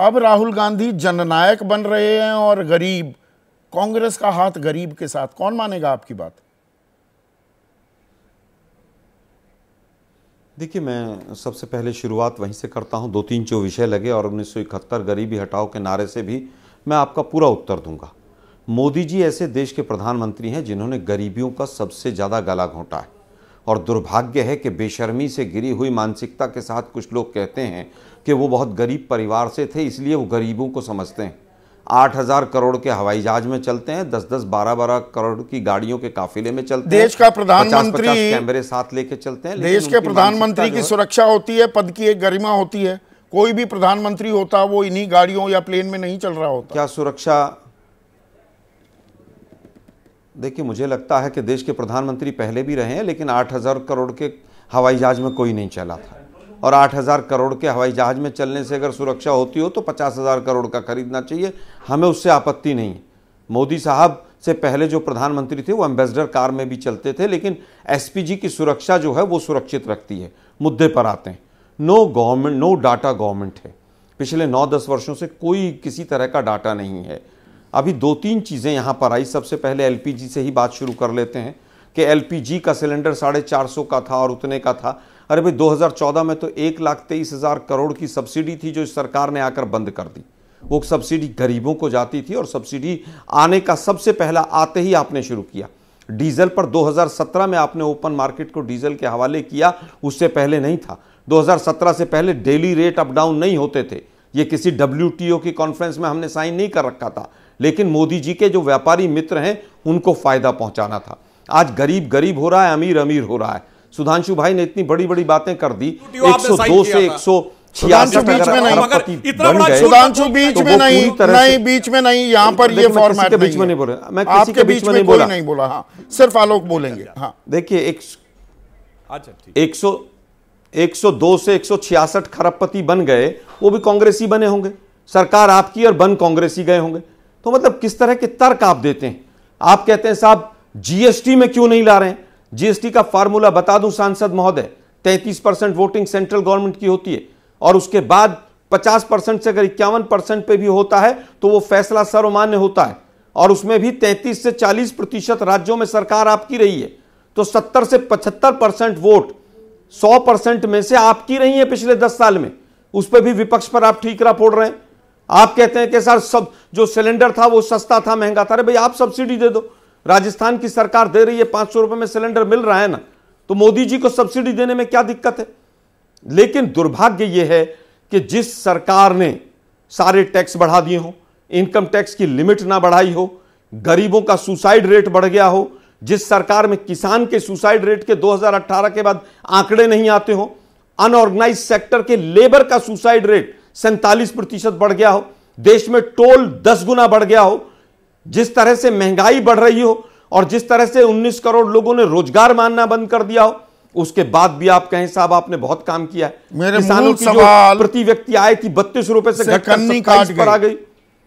अब राहुल गांधी जननायक बन रहे हैं और गरीब कांग्रेस का हाथ गरीब के साथ कौन मानेगा आपकी बात देखिए मैं सबसे पहले शुरुआत वहीं से करता हूँ दो तीन जो विषय लगे और उन्नीस सौ इकहत्तर गरीबी हटाओ के नारे से भी मैं आपका पूरा उत्तर दूंगा मोदी जी ऐसे देश के प्रधानमंत्री हैं जिन्होंने गरीबियों का सबसे ज़्यादा गला घोंटा है और दुर्भाग्य है कि बेशर्मी से गिरी हुई मानसिकता के साथ कुछ लोग कहते हैं कि वो बहुत गरीब परिवार से थे इसलिए वो गरीबों को समझते हैं आठ हजार करोड़ के हवाई जहाज में चलते हैं दस दस बारह बारह करोड़ की गाड़ियों के काफिले में चलते देश का प्रधानमंत्री कैमरे साथ लेके चलते हैं देश के प्रधानमंत्री की सुरक्षा होती है पद की एक गरिमा होती है कोई भी प्रधानमंत्री होता वो इन्हीं गाड़ियों या प्लेन में नहीं चल रहा होता क्या सुरक्षा देखिए मुझे लगता है कि देश के प्रधानमंत्री पहले भी रहे हैं लेकिन आठ हजार करोड़ के हवाई जहाज में कोई नहीं चला था और 8000 करोड़ के हवाई जहाज़ में चलने से अगर सुरक्षा होती हो तो 50000 करोड़ का खरीदना चाहिए हमें उससे आपत्ति नहीं है मोदी साहब से पहले जो प्रधानमंत्री थे वो एम्बेसडर कार में भी चलते थे लेकिन एसपीजी की सुरक्षा जो है वो सुरक्षित रखती है मुद्दे पर आते हैं no government no data government है पिछले नौ दस वर्षों से कोई किसी तरह का डाटा नहीं है अभी दो तीन चीज़ें यहाँ पर आई सबसे पहले एल से ही बात शुरू कर लेते हैं कि एल का सिलेंडर साढ़े चार सौ का था और उतने का था अरे भाई 2014 में तो एक लाख तेईस हज़ार करोड़ की सब्सिडी थी जो इस सरकार ने आकर बंद कर दी वो सब्सिडी गरीबों को जाती थी और सब्सिडी आने का सबसे पहला आते ही आपने शुरू किया डीजल पर 2017 में आपने ओपन मार्केट को डीजल के हवाले किया उससे पहले नहीं था 2017 से पहले डेली रेट अप डाउन नहीं होते थे ये किसी डब्ल्यू की कॉन्फ्रेंस में हमने साइन नहीं कर रखा था लेकिन मोदी जी के जो व्यापारी मित्र हैं उनको फ़ायदा पहुंचाना था आज गरीब गरीब हो रहा है अमीर अमीर हो रहा है सुधांशु भाई ने इतनी बड़ी बड़ी बातें कर दी एक सौ दो से एक सौ सुधांशु बीच में नहीं सुधांशु तो बीच तो में नहीं नहीं बीच में नहीं यहाँ पर ये फॉर्मेट बीच में नहीं बोले मैं किसी के बीच में नहीं बोला नहीं बोला हाँ सिर्फ आलोक बोलेंगे अच्छा, हाँ देखिए अच्छा, एक सौ एक सौ दो से एक सौ छियासठ बन गए वो भी कांग्रेसी बने होंगे सरकार आपकी और बन कांग्रेसी गए होंगे तो मतलब किस तरह के तर्क आप देते हैं आप कहते हैं साहब जीएसटी में क्यों नहीं ला रहे हैं जीएसटी का फार्मूला बता दूं सांसद महोदय 33 परसेंट वोटिंग सेंट्रल गवर्नमेंट की होती है और उसके बाद 50 परसेंट से अगर इक्यावन परसेंट पे भी होता है तो वो फैसला सर्वमान्य होता है और उसमें भी 33 से 40 प्रतिशत राज्यों में सरकार आपकी रही है तो 70 से 75 परसेंट वोट 100 परसेंट में से आपकी रही है पिछले 10 साल में उस पर भी विपक्ष पर आप ठीकरा फोड़ रहे हैं आप कहते हैं कि सर सब जो सिलेंडर था वो सस्ता था महंगा था अरे भाई आप सब्सिडी दे दो राजस्थान की सरकार दे रही है पांच सौ रुपए में सिलेंडर मिल रहा है ना तो मोदी जी को सब्सिडी देने में क्या दिक्कत है लेकिन दुर्भाग्य यह है कि जिस सरकार ने सारे टैक्स बढ़ा दिए हो इनकम टैक्स की लिमिट ना बढ़ाई हो गरीबों का सुसाइड रेट बढ़ गया हो जिस सरकार में किसान के सुसाइड रेट के 2018 के बाद आंकड़े नहीं आते हो अनऑर्गेनाइज सेक्टर के लेबर का सुसाइड रेट सैंतालीस प्रतिशत बढ़ गया हो देश में टोल दस गुना बढ़ गया हो जिस तरह से महंगाई बढ़ रही हो और जिस तरह से 19 करोड़ लोगों ने रोजगार मानना बंद कर दिया हो उसके बाद भी आप कहें साहब आपने बहुत काम किया है मेरे किसानों की सवाल प्रति व्यक्ति आय थी बत्तीस रुपए से, से कन्नी काट पर आ गई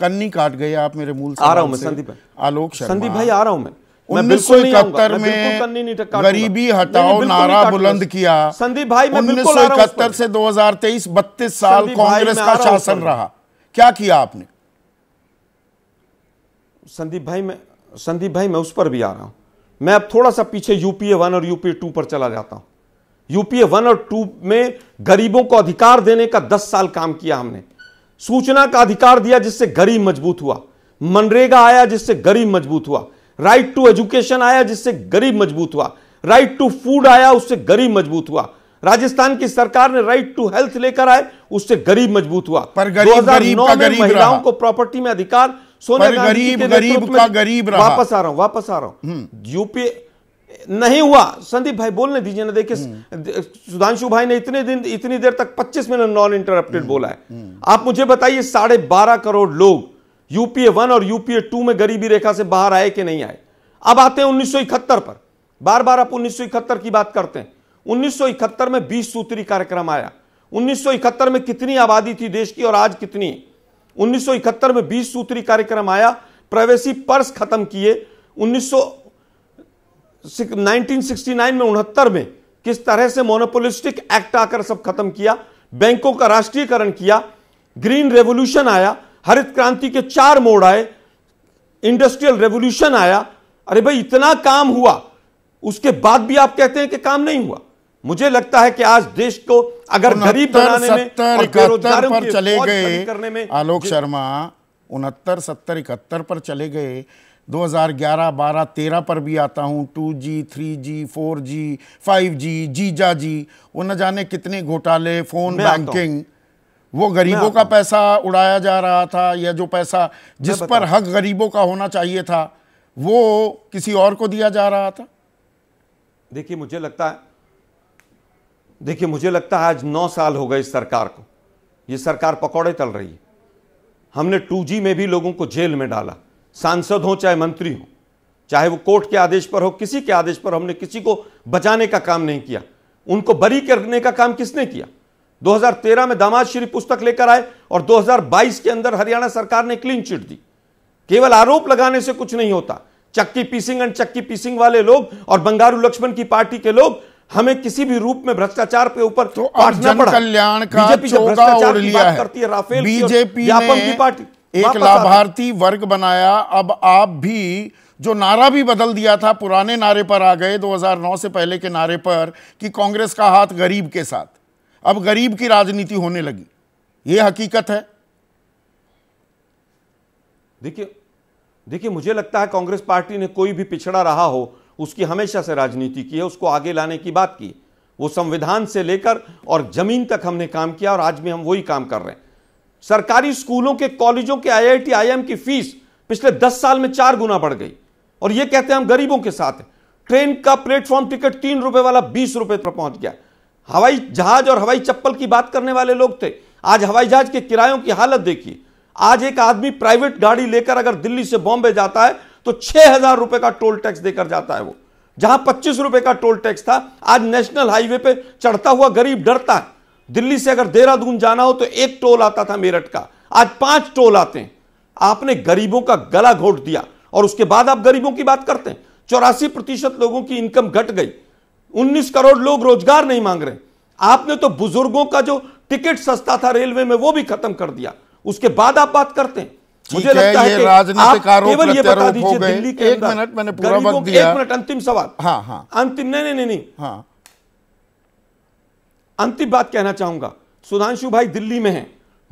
कन्नी काट गई आप मेरे मूल आ रहा हूं मैं संदीप आलोक संदीप भाई आ रहा हूं मैं उन्नीस सौ इकहत्तर में गरीबी हटाओ नारा बुलंद किया संदीप भाई उन्नीस सौ इकहत्तर से 2023 32 साल कांग्रेस का शासन रहा क्या किया आपने संदीप भाई मैं संदीप भाई मैं उस पर भी आ रहा हूँ मैं अब थोड़ा सा पीछे यूपीए वन और यूपीए टू पर चला जाता हूँ यूपीए वन और टू में गरीबों को अधिकार देने का दस साल काम किया हमने सूचना का अधिकार दिया जिससे गरीब मजबूत हुआ मनरेगा आया जिससे गरीब मजबूत हुआ राइट टू एजुकेशन आया जिससे गरीब मजबूत हुआ राइट टू फूड आया उससे गरीब मजबूत हुआ राजस्थान की सरकार ने राइट टू हेल्थ लेकर आए उससे गरीब मजबूत हुआ पर गरीब, 2009 गरीब, में महिलाओं को प्रॉपर्टी में अधिकार सोनिया गांधी गरीब गरीब का गरीब रहा वापस आ रहा हूं वापस आ रहा हूं हम्म। यूपी नहीं हुआ संदीप भाई बोलने दीजिए ना देखिए हम्म। सुधांशु भाई ने इतने दिन इतनी देर तक 25 मिनट नॉन इंटरप्टेड बोला है हम्म। आप मुझे बताइए साढ़े बारह करोड़ लोग यूपीए वन और यूपीए टू में गरीबी रेखा से बाहर आए कि नहीं आए अब आते हैं उन्नीस पर बार बार आप उन्नीस की बात करते हैं उन्नीस में बीस सूत्री कार्यक्रम आया उन्नीस में कितनी आबादी थी देश की और आज कितनी है 1971 में 20 सूत्री कार्यक्रम आया प्रवेशी पर्स खत्म किए 1969 में उनहत्तर में किस तरह से मोनोपोलिस्टिक एक्ट आकर सब खत्म किया बैंकों का राष्ट्रीयकरण किया ग्रीन रेवोल्यूशन आया हरित क्रांति के चार मोड़ आए इंडस्ट्रियल रेवोल्यूशन आया अरे भाई इतना काम हुआ उसके बाद भी आप कहते हैं कि काम नहीं हुआ मुझे लगता है कि आज देश को अगर गरीब बनाने सत्तर, में बेरोजगार पर चले गए करने में आलोक शर्मा उनहत्तर सत्तर इकहत्तर पर चले गए 2011 12 13 पर भी आता हूँ 2G 3G 4G 5G जीजा जी वो न जाने कितने घोटाले फोन बैंकिंग वो गरीबों का पैसा उड़ाया जा रहा था या जो पैसा जिस पर हक गरीबों का होना चाहिए था वो किसी और को दिया जा रहा था देखिए मुझे लगता है देखिए मुझे लगता है आज नौ साल हो गए इस सरकार को ये सरकार पकौड़े तल रही है हमने टू में भी लोगों को जेल में डाला सांसद हो चाहे मंत्री हो चाहे वो कोर्ट के आदेश पर हो किसी के आदेश पर हमने किसी को बचाने का काम नहीं किया उनको बरी करने का काम किसने किया 2013 में दामाद श्री पुस्तक लेकर आए और 2022 के अंदर हरियाणा सरकार ने क्लीन चिट दी केवल आरोप लगाने से कुछ नहीं होता चक्की पीसिंग एंड चक्की पीसिंग वाले लोग और बंगारू लक्ष्मण की पार्टी के लोग हमें किसी भी रूप में भ्रष्टाचार के ऊपर तो कल्याण का भ्रष्टाचार की बात करती है राफेल बीजेपी की पार्टी एक लाभार्थी वर्ग बनाया अब आप भी जो नारा भी बदल दिया था पुराने नारे पर आ गए 2009 से पहले के नारे पर कि कांग्रेस का हाथ गरीब के साथ अब गरीब की राजनीति होने लगी ये हकीकत है देखिए देखिए मुझे लगता है कांग्रेस पार्टी ने कोई भी पिछड़ा रहा हो उसकी हमेशा से राजनीति की है उसको आगे लाने की बात की वो संविधान से लेकर और जमीन तक हमने काम किया और आज भी हम वही काम कर रहे हैं सरकारी स्कूलों के कॉलेजों के आईआईटी आईएम की फीस पिछले दस साल में चार गुना बढ़ गई और ये कहते हैं हम गरीबों के साथ ट्रेन का प्लेटफॉर्म टिकट तीन रुपए वाला बीस रुपए पर पहुंच गया हवाई जहाज और हवाई चप्पल की बात करने वाले लोग थे आज हवाई जहाज के किरायों की हालत देखिए आज एक आदमी प्राइवेट गाड़ी लेकर अगर दिल्ली से बॉम्बे जाता है तो छह हजार रुपए का टोल टैक्स देकर जाता है वो जहां पच्चीस रुपए का टोल टैक्स था आज नेशनल हाईवे पे चढ़ता हुआ गरीब डरता है दिल्ली से अगर देहरादून जाना हो तो एक टोल आता था मेरठ का आज पांच टोल आते हैं आपने गरीबों का गला घोट दिया और उसके बाद आप गरीबों की बात करते हैं चौरासी प्रतिशत लोगों की इनकम घट गई 19 करोड़ लोग रोजगार नहीं मांग रहे आपने तो बुजुर्गों का जो टिकट सस्ता था रेलवे में वो भी खत्म कर दिया उसके बाद आप बात करते हैं मुझे लगता है, राजनीतिक केवल दिल्ली के एक मिनट मैंने पूरा वक्त दिया एक मिनट अंतिम सवाल हाँ हाँ अंतिम नहीं नहीं नहीं हाँ अंतिम बात कहना चाहूंगा सुधांशु भाई दिल्ली में है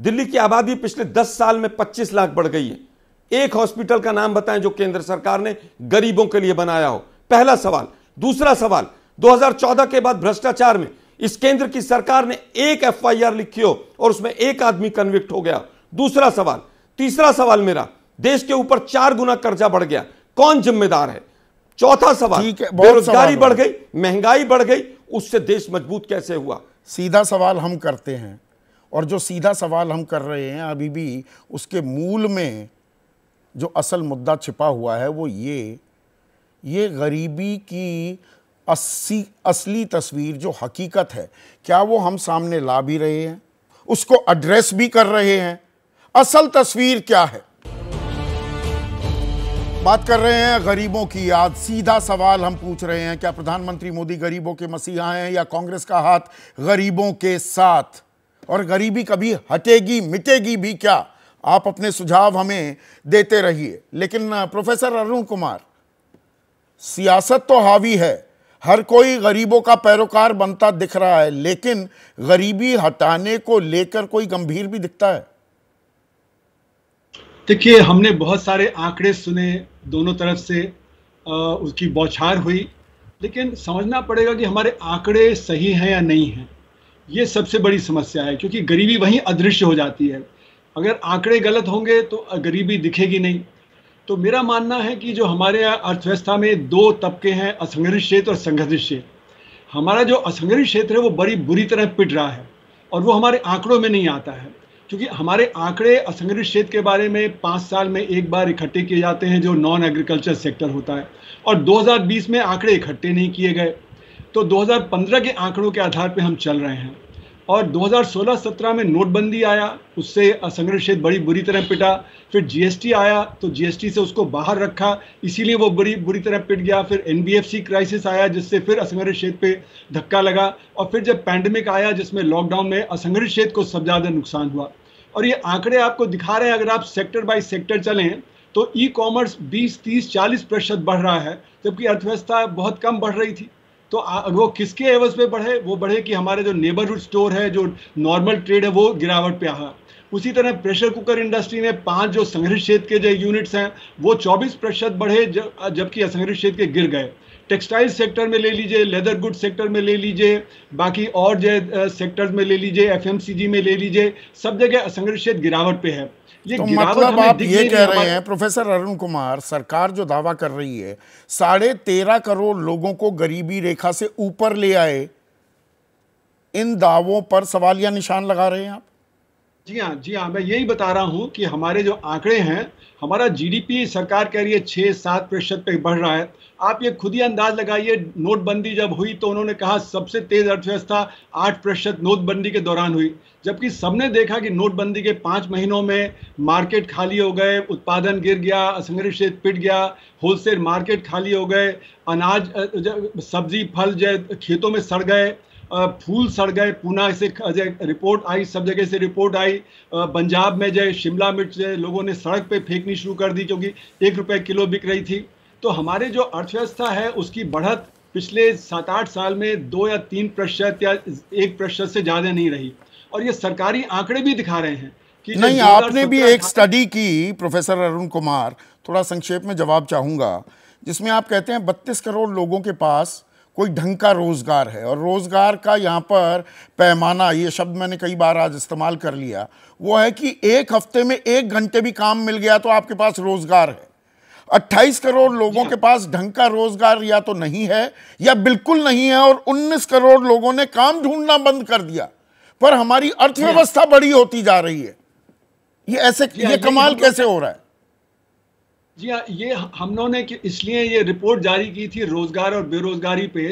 दिल्ली की आबादी पिछले 10 साल में 25 लाख बढ़ गई है एक हॉस्पिटल का नाम बताएं जो केंद्र सरकार ने गरीबों के लिए बनाया हो पहला सवाल दूसरा सवाल 2014 के बाद भ्रष्टाचार में इस केंद्र की सरकार ने एक एफआईआर लिखी हो और उसमें एक आदमी कन्विक्ट हो गया दूसरा सवाल तीसरा सवाल मेरा देश के ऊपर चार गुना कर्जा बढ़ गया कौन जिम्मेदार है चौथा सवाल बेरोजगारी बढ़ गई महंगाई बढ़ गई उससे देश मजबूत कैसे हुआ सीधा सवाल हम करते हैं और जो सीधा सवाल हम कर रहे हैं अभी भी उसके मूल में जो असल मुद्दा छिपा हुआ है वो ये ये गरीबी की असी असली तस्वीर जो हकीकत है क्या वो हम सामने ला भी रहे हैं उसको एड्रेस भी कर रहे हैं असल तस्वीर क्या है बात कर रहे हैं गरीबों की याद सीधा सवाल हम पूछ रहे हैं क्या प्रधानमंत्री मोदी गरीबों के मसीहा हैं या कांग्रेस का हाथ गरीबों के साथ और गरीबी कभी हटेगी मिटेगी भी क्या आप अपने सुझाव हमें देते रहिए लेकिन प्रोफेसर अरुण कुमार सियासत तो हावी है हर कोई गरीबों का पैरोकार बनता दिख रहा है लेकिन गरीबी हटाने को लेकर कोई गंभीर भी दिखता है देखिए हमने बहुत सारे आंकड़े सुने दोनों तरफ से आ, उसकी बौछार हुई लेकिन समझना पड़ेगा कि हमारे आंकड़े सही हैं या नहीं हैं ये सबसे बड़ी समस्या है क्योंकि गरीबी वहीं अदृश्य हो जाती है अगर आंकड़े गलत होंगे तो गरीबी दिखेगी नहीं तो मेरा मानना है कि जो हमारे अर्थव्यवस्था में दो तबके हैं असंगठित क्षेत्र और संगठित क्षेत्र हमारा जो असंगठित क्षेत्र है वो बड़ी बुरी तरह पिट रहा है और वो हमारे आंकड़ों में नहीं आता है क्योंकि हमारे आंकड़े असंगठित क्षेत्र के बारे में पाँच साल में एक बार इकट्ठे किए जाते हैं जो नॉन एग्रीकल्चर सेक्टर होता है और 2020 में आंकड़े इकट्ठे नहीं किए गए तो 2015 के आंकड़ों के आधार पर हम चल रहे हैं और 2016-17 में नोटबंदी आया उससे असंगठित क्षेत्र बड़ी बुरी तरह पिटा फिर जीएसटी आया तो जीएसटी से उसको बाहर रखा इसीलिए वो बड़ी बुरी तरह पिट गया फिर एनबीएफसी क्राइसिस आया जिससे फिर असंगठित क्षेत्र पे धक्का लगा और फिर जब पैंडमिक आया जिसमें लॉकडाउन में असंगठित क्षेत्र को सब ज़्यादा नुकसान हुआ और ये आंकड़े आपको दिखा रहे हैं अगर आप सेक्टर बाई सेक्टर चलें तो ई कॉमर्स बीस तीस चालीस प्रतिशत बढ़ रहा है जबकि अर्थव्यवस्था बहुत कम बढ़ रही थी तो आ, वो किसके एवज पे बढ़े वो बढ़े कि हमारे जो नेबरहुड स्टोर है जो नॉर्मल ट्रेड है वो गिरावट पे आ उसी तरह प्रेशर कुकर इंडस्ट्री में पांच जो संघर्ष क्षेत्र के जो यूनिट्स हैं वो 24 प्रतिशत बढ़े जब जबकि असंगठित क्षेत्र के गिर गए टेक्सटाइल सेक्टर में ले लीजिए लेदर गुड सेक्टर में ले लीजिए बाकी और जो सेक्टर्स में ले लीजिए एफएमसीजी में ले लीजिए सब जगह असंघर्ष क्षेत्र गिरावट पे है तो मतलब आप ये कह रहे हैं प्रोफेसर अरुण कुमार सरकार जो दावा कर रही है साढ़े तेरह करोड़ लोगों को गरीबी रेखा से ऊपर ले आए इन दावों पर सवालिया निशान लगा रहे हैं आप जी हाँ जी हाँ मैं यही बता रहा हूँ कि हमारे जो आंकड़े हैं हमारा जीडीपी सरकार कह रही है छः सात प्रतिशत पे बढ़ रहा है आप ये खुद ही अंदाज लगाइए नोटबंदी जब हुई तो उन्होंने कहा सबसे तेज अर्थव्यवस्था आठ प्रतिशत नोटबंदी के दौरान हुई जबकि सबने देखा कि नोटबंदी के पाँच महीनों में मार्केट खाली हो गए उत्पादन गिर गया असंग्रह क्षेत्र पिट गया होलसेल मार्केट खाली हो गए अनाज सब्जी फल खेतों में सड़ गए फूल सड़ गए पूना से रिपोर्ट आई सब जगह से रिपोर्ट आई पंजाब में जो शिमला मिर्च जो लोगों ने सड़क पे फेंकनी शुरू कर दी क्योंकि एक रुपए किलो बिक रही थी तो हमारे जो अर्थव्यवस्था है उसकी बढ़त पिछले सात आठ साल में दो या तीन प्रतिशत या एक प्रतिशत से ज़्यादा नहीं रही और ये सरकारी आंकड़े भी दिखा रहे हैं कि नहीं आपने भी एक स्टडी की प्रोफेसर अरुण कुमार थोड़ा संक्षेप में जवाब चाहूंगा जिसमें आप कहते हैं बत्तीस करोड़ लोगों के पास कोई ढंग का रोज़गार है और रोज़गार का यहाँ पर पैमाना ये शब्द मैंने कई बार आज इस्तेमाल कर लिया वो है कि एक हफ्ते में एक घंटे भी काम मिल गया तो आपके पास रोज़गार है 28 करोड़ लोगों के पास ढंग का रोज़गार या तो नहीं है या बिल्कुल नहीं है और 19 करोड़ लोगों ने काम ढूंढना बंद कर दिया पर हमारी अर्थव्यवस्था बड़ी होती जा रही है ये ऐसे हाँ, ये कमाल कैसे हो रहा है जी हाँ ये हम लोगों ने इसलिए ये रिपोर्ट जारी की थी रोजगार और बेरोजगारी पे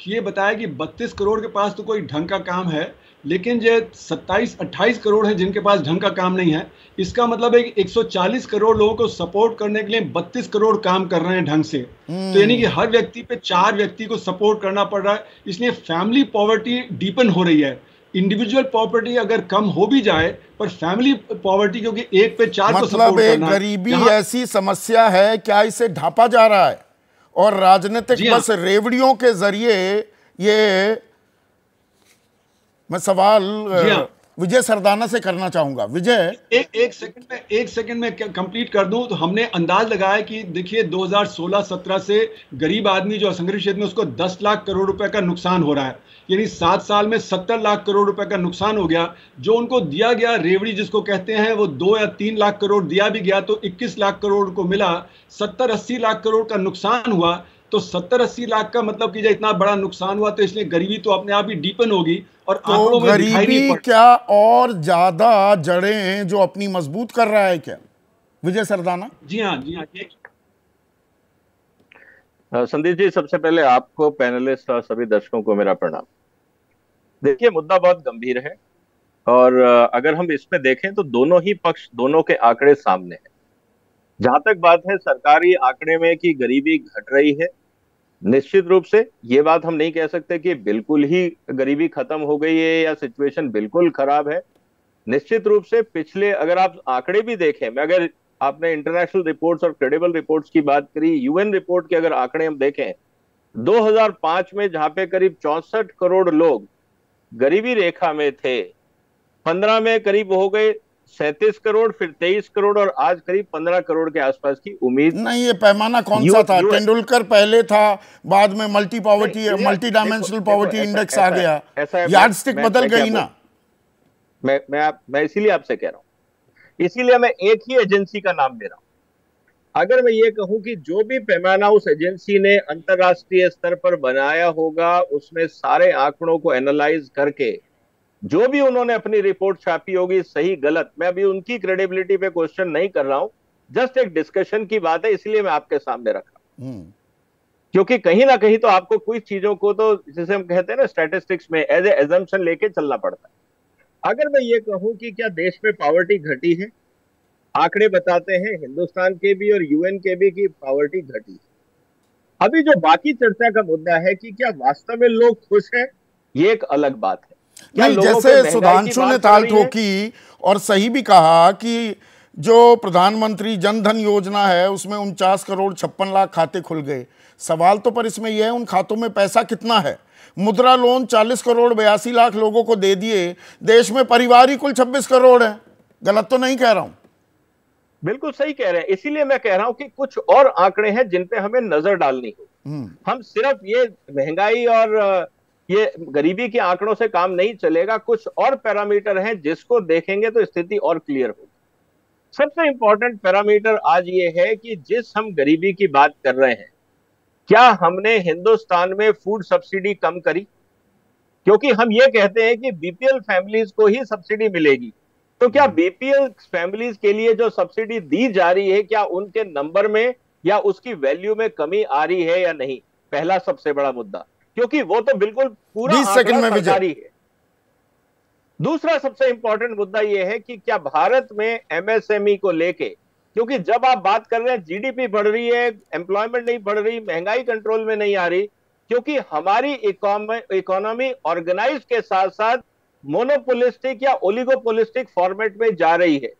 कि ये बताया कि 32 करोड़ के पास तो कोई ढंग का काम है लेकिन जो 27 28 करोड़ है जिनके पास ढंग का काम नहीं है इसका मतलब है कि 140 करोड़ लोगों को सपोर्ट करने के लिए 32 करोड़ काम कर रहे हैं ढंग से तो यानी कि हम्म। हर व्यक्ति पे चार व्यक्ति को सपोर्ट करना पड़ रहा है इसलिए फैमिली पॉवर्टी डीपन हो रही है इंडिविजुअल प्रॉपर्टी अगर कम हो भी जाए पर फैमिली पॉवर्टी क्योंकि एक पे चार मतलब को करना गरीबी ऐसी समस्या है क्या इसे ढापा जा रहा है और राजनीतिक हाँ। बस हाँ। रेवड़ियों के जरिए ये मैं सवाल हाँ। विजय सरदाना से करना चाहूंगा विजय एक एक सेकंड में एक सेकंड में कंप्लीट कर दूं तो हमने अंदाज लगाया कि देखिए 2016-17 से गरीब आदमी जो असंगठित क्षेत्र में उसको 10 लाख करोड़ रुपए का नुकसान हो रहा है यानी सात साल में सत्तर लाख करोड़ रुपए का नुकसान हो गया जो उनको दिया गया रेवड़ी जिसको कहते हैं वो दो या तीन लाख करोड़ दिया भी गया तो इक्कीस लाख करोड़ को मिला सत्तर अस्सी लाख करोड़ का नुकसान हुआ तो सत्तर अस्सी लाख का मतलब कि जब इतना बड़ा नुकसान हुआ तो इसलिए गरीबी तो अपने आप ही डीपन होगी और तो आंकड़ों में गरीबी क्या और ज्यादा जड़े हैं जो अपनी मजबूत कर रहा है क्या विजय सरदाना जी हाँ जी हाँ संदीप जी सबसे पहले आपको पैनलिस्ट और सभी दर्शकों को मेरा प्रणाम देखिए मुद्दा बहुत गंभीर है और अगर हम इसमें देखें तो दोनों ही पक्ष दोनों के आंकड़े सामने हैं जहां तक बात है सरकारी आंकड़े में कि गरीबी घट रही है निश्चित रूप से ये बात हम नहीं कह सकते कि बिल्कुल ही गरीबी खत्म हो गई है या सिचुएशन बिल्कुल खराब है निश्चित रूप से पिछले अगर आप आंकड़े भी देखें मैं अगर आपने इंटरनेशनल रिपोर्ट्स और क्रेडिबल रिपोर्ट्स की बात करी यूएन रिपोर्ट के अगर आंकड़े हम देखें 2005 में जहां पे करीब चौसठ करोड़ लोग गरीबी रेखा में थे पंद्रह में करीब हो गए सैतीस करोड़ फिर तेईस करोड़ और आज करीब पंद्रह करोड़ के आसपास की उम्मीद नहीं ये पैमाना कौन सा था तेंदुलकर पहले था बाद में multi poverty multidimensional poverty index आ गया ऐसा यार्ड स्टिक बदल गई ना मैं मैं आप मैं इसीलिए आपसे कह रहा हूँ इसीलिए मैं एक ही एजेंसी का नाम दे रहा हूँ अगर मैं ये कहूं कि जो भी पैमाना उस एजेंसी ने अंतरराष्ट्रीय स्तर पर बनाया होगा उसमें सारे आंकड़ों को एनालाइज करके जो भी उन्होंने अपनी रिपोर्ट छापी होगी सही गलत मैं अभी उनकी क्रेडिबिलिटी पे क्वेश्चन नहीं कर रहा हूं जस्ट एक डिस्कशन की बात है इसलिए मैं आपके सामने रखा हम्म। क्योंकि कहीं ना कहीं तो आपको कुछ चीजों को तो जिसे हम कहते हैं ना स्टेटिस्टिक्स में एज एजम्पन लेके चलना पड़ता है अगर मैं ये कहूं कि क्या देश में पावर्टी घटी है आंकड़े बताते हैं हिंदुस्तान के भी और यूएन के भी की पॉवर्टी घटी अभी जो बाकी चर्चा का मुद्दा है कि क्या वास्तव में लोग खुश हैं ये एक अलग बात है नहीं जैसे सुधांशु ने ताल ठोकी और सही भी कहा कि जो प्रधानमंत्री जनधन योजना है उसमें उनचास करोड़ छप्पन लाख खाते खुल गए सवाल तो पर इसमें यह है उन खातों में पैसा कितना है मुद्रा लोन 40 करोड़ बयासी लाख लोगों को दे दिए देश में परिवार ही कुल 26 करोड़ है गलत तो नहीं कह रहा हूं बिल्कुल सही कह रहे हैं इसीलिए मैं कह रहा हूं कि कुछ और आंकड़े हैं जिन पे हमें नजर डालनी हो हम्म। हम सिर्फ ये महंगाई और ये गरीबी के आंकड़ों से काम नहीं चलेगा कुछ और पैरामीटर हैं जिसको देखेंगे तो स्थिति और क्लियर होगी सबसे इंपॉर्टेंट पैरामीटर आज ये है कि जिस हम गरीबी की बात कर रहे हैं क्या हमने हिंदुस्तान में फूड सब्सिडी कम करी क्योंकि हम ये कहते हैं कि बीपीएल फैमिलीज को ही सब्सिडी मिलेगी तो क्या बीपीएल फैमिलीज के लिए जो सब्सिडी दी जा रही है क्या उनके नंबर में या उसकी वैल्यू में कमी आ रही है या नहीं पहला सबसे बड़ा मुद्दा क्योंकि वो तो बिल्कुल पूरा में जारी है दूसरा सबसे इंपॉर्टेंट मुद्दा यह है कि क्या भारत में एमएसएमई e को लेके क्योंकि जब आप बात कर रहे हैं जीडीपी बढ़ रही है एम्प्लॉयमेंट नहीं बढ़ रही महंगाई कंट्रोल में नहीं आ रही क्योंकि हमारी इकोनॉमी ऑर्गेनाइज के साथ साथ मोनोपोलिस्टिक या ओलिगोपोलिस्टिक फॉर्मेट में जा रही है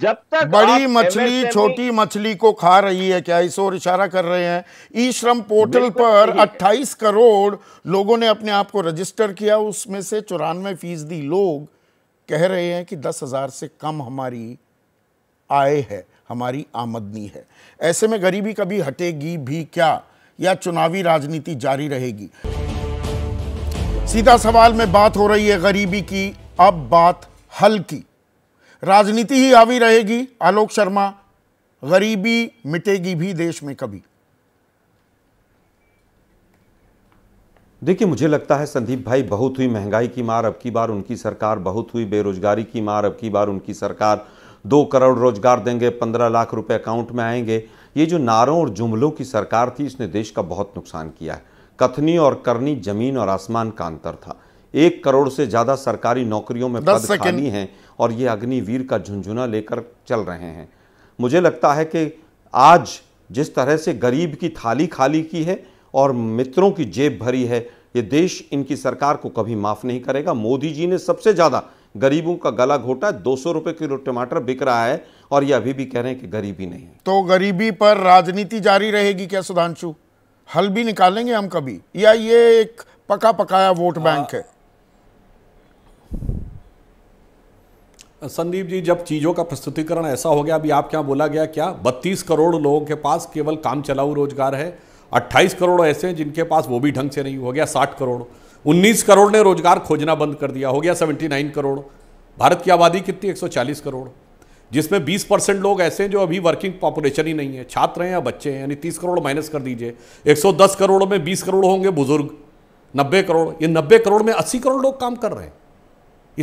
जब तक बड़ी मछली e छोटी मछली को खा रही है क्या इस ओर इशारा कर रहे हैं ई श्रम पोर्टल पर 28 करोड़ लोगों ने अपने आप को रजिस्टर किया उसमें से चौरानवे फीसदी लोग कह रहे हैं कि दस हजार से कम हमारी आय है हमारी आमदनी है ऐसे में गरीबी कभी हटेगी भी क्या या चुनावी राजनीति जारी रहेगी सीधा सवाल में बात हो रही है गरीबी की अब बात हल की राजनीति ही आवी रहेगी आलोक शर्मा गरीबी मिटेगी भी देश में कभी देखिए मुझे लगता है संदीप भाई बहुत हुई महंगाई की मार अब की बार उनकी सरकार बहुत हुई बेरोजगारी की मार अब की बार उनकी सरकार दो करोड़ रोजगार देंगे पंद्रह लाख रुपए अकाउंट में आएंगे ये जो नारों और जुमलों की सरकार थी इसने देश का बहुत नुकसान किया है कथनी और करनी जमीन और आसमान का अंतर था एक करोड़ से ज्यादा सरकारी नौकरियों में पद खाली हैं और ये अग्निवीर का झुंझुना लेकर चल रहे हैं मुझे लगता है कि आज जिस तरह से गरीब की थाली खाली की है और मित्रों की जेब भरी है ये देश इनकी सरकार को कभी माफ़ नहीं करेगा मोदी जी ने सबसे ज़्यादा गरीबों का गला घोटा दो सौ रुपये किलो टमाटर बिक रहा है और ये अभी भी कह रहे हैं कि गरीबी नहीं है तो गरीबी पर राजनीति जारी रहेगी क्या सुधांशु हल भी निकालेंगे हम कभी या ये एक पका पकाया वोट हाँ। बैंक है संदीप जी जब चीज़ों का प्रस्तुतिकरण ऐसा हो गया अभी आप क्या बोला गया क्या 32 करोड़ लोगों के पास केवल काम चलाऊ रोजगार है 28 करोड़ ऐसे हैं जिनके पास वो भी ढंग से नहीं हो गया 60 करोड़ 19 करोड़ ने रोजगार खोजना बंद कर दिया हो गया 79 करोड़ भारत की आबादी कितनी 140 करोड़ जिसमें 20 परसेंट लोग ऐसे हैं जो अभी वर्किंग पॉपुलेशन ही नहीं है छात्र हैं या बच्चे हैं यानी 30 करोड़ माइनस कर दीजिए 110 करोड़ में 20 करोड़ होंगे बुजुर्ग 90 करोड़ ये 90 करोड़ में 80 करोड़ लोग काम कर रहे हैं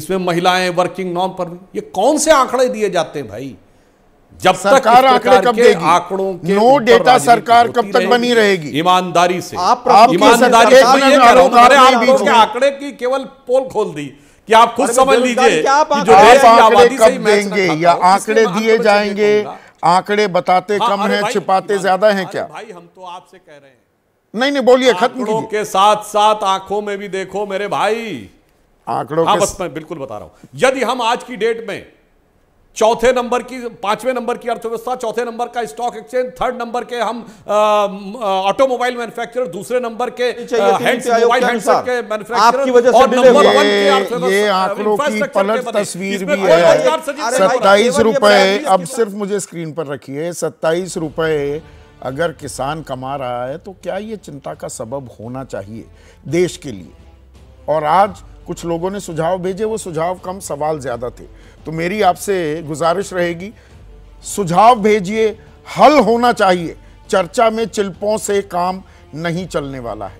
इसमें महिलाएं वर्किंग नॉन पर ये कौन से आंकड़े दिए जाते हैं भाई जब सरकार आंकड़े कब देगी आंकड़ों के नो डेटा सरकार कब तक बनी रहेगी ईमानदारी से आप ईमानदारी तो आंकड़े की केवल पोल खोल दी कि आप खुद समझ लीजिए जो आबादी देंगे या आंकड़े दिए जाएंगे आंकड़े बताते हाँ, कम हैं छिपाते ज्यादा हैं क्या भाई हम तो आपसे कह रहे हैं नहीं नहीं बोलिए खत्म के साथ साथ आंखों में भी देखो मेरे भाई आंकड़ों हाँ, बस मैं बिल्कुल बता रहा हूं यदि हम आज की डेट में चौथे नंबर की पांचवें नंबर की अर्थव्यवस्था चौथे नंबर का स्टॉक एक्सचेंज थर्ड नंबर के हम ऑटोमोबाइल मैन्युफैक्चरर दूसरे नंबर के मोबाइल तस्वीर भी है सत्ताईस रुपए अब सिर्फ मुझे स्क्रीन पर रखिए सत्ताईस रुपए अगर किसान कमा रहा है तो क्या ये चिंता का सबब होना चाहिए देश के लिए और आज कुछ लोगों ने सुझाव भेजे वो सुझाव कम सवाल ज़्यादा थे तो मेरी आपसे गुजारिश रहेगी सुझाव भेजिए हल होना चाहिए चर्चा में चिल्पों से काम नहीं चलने वाला है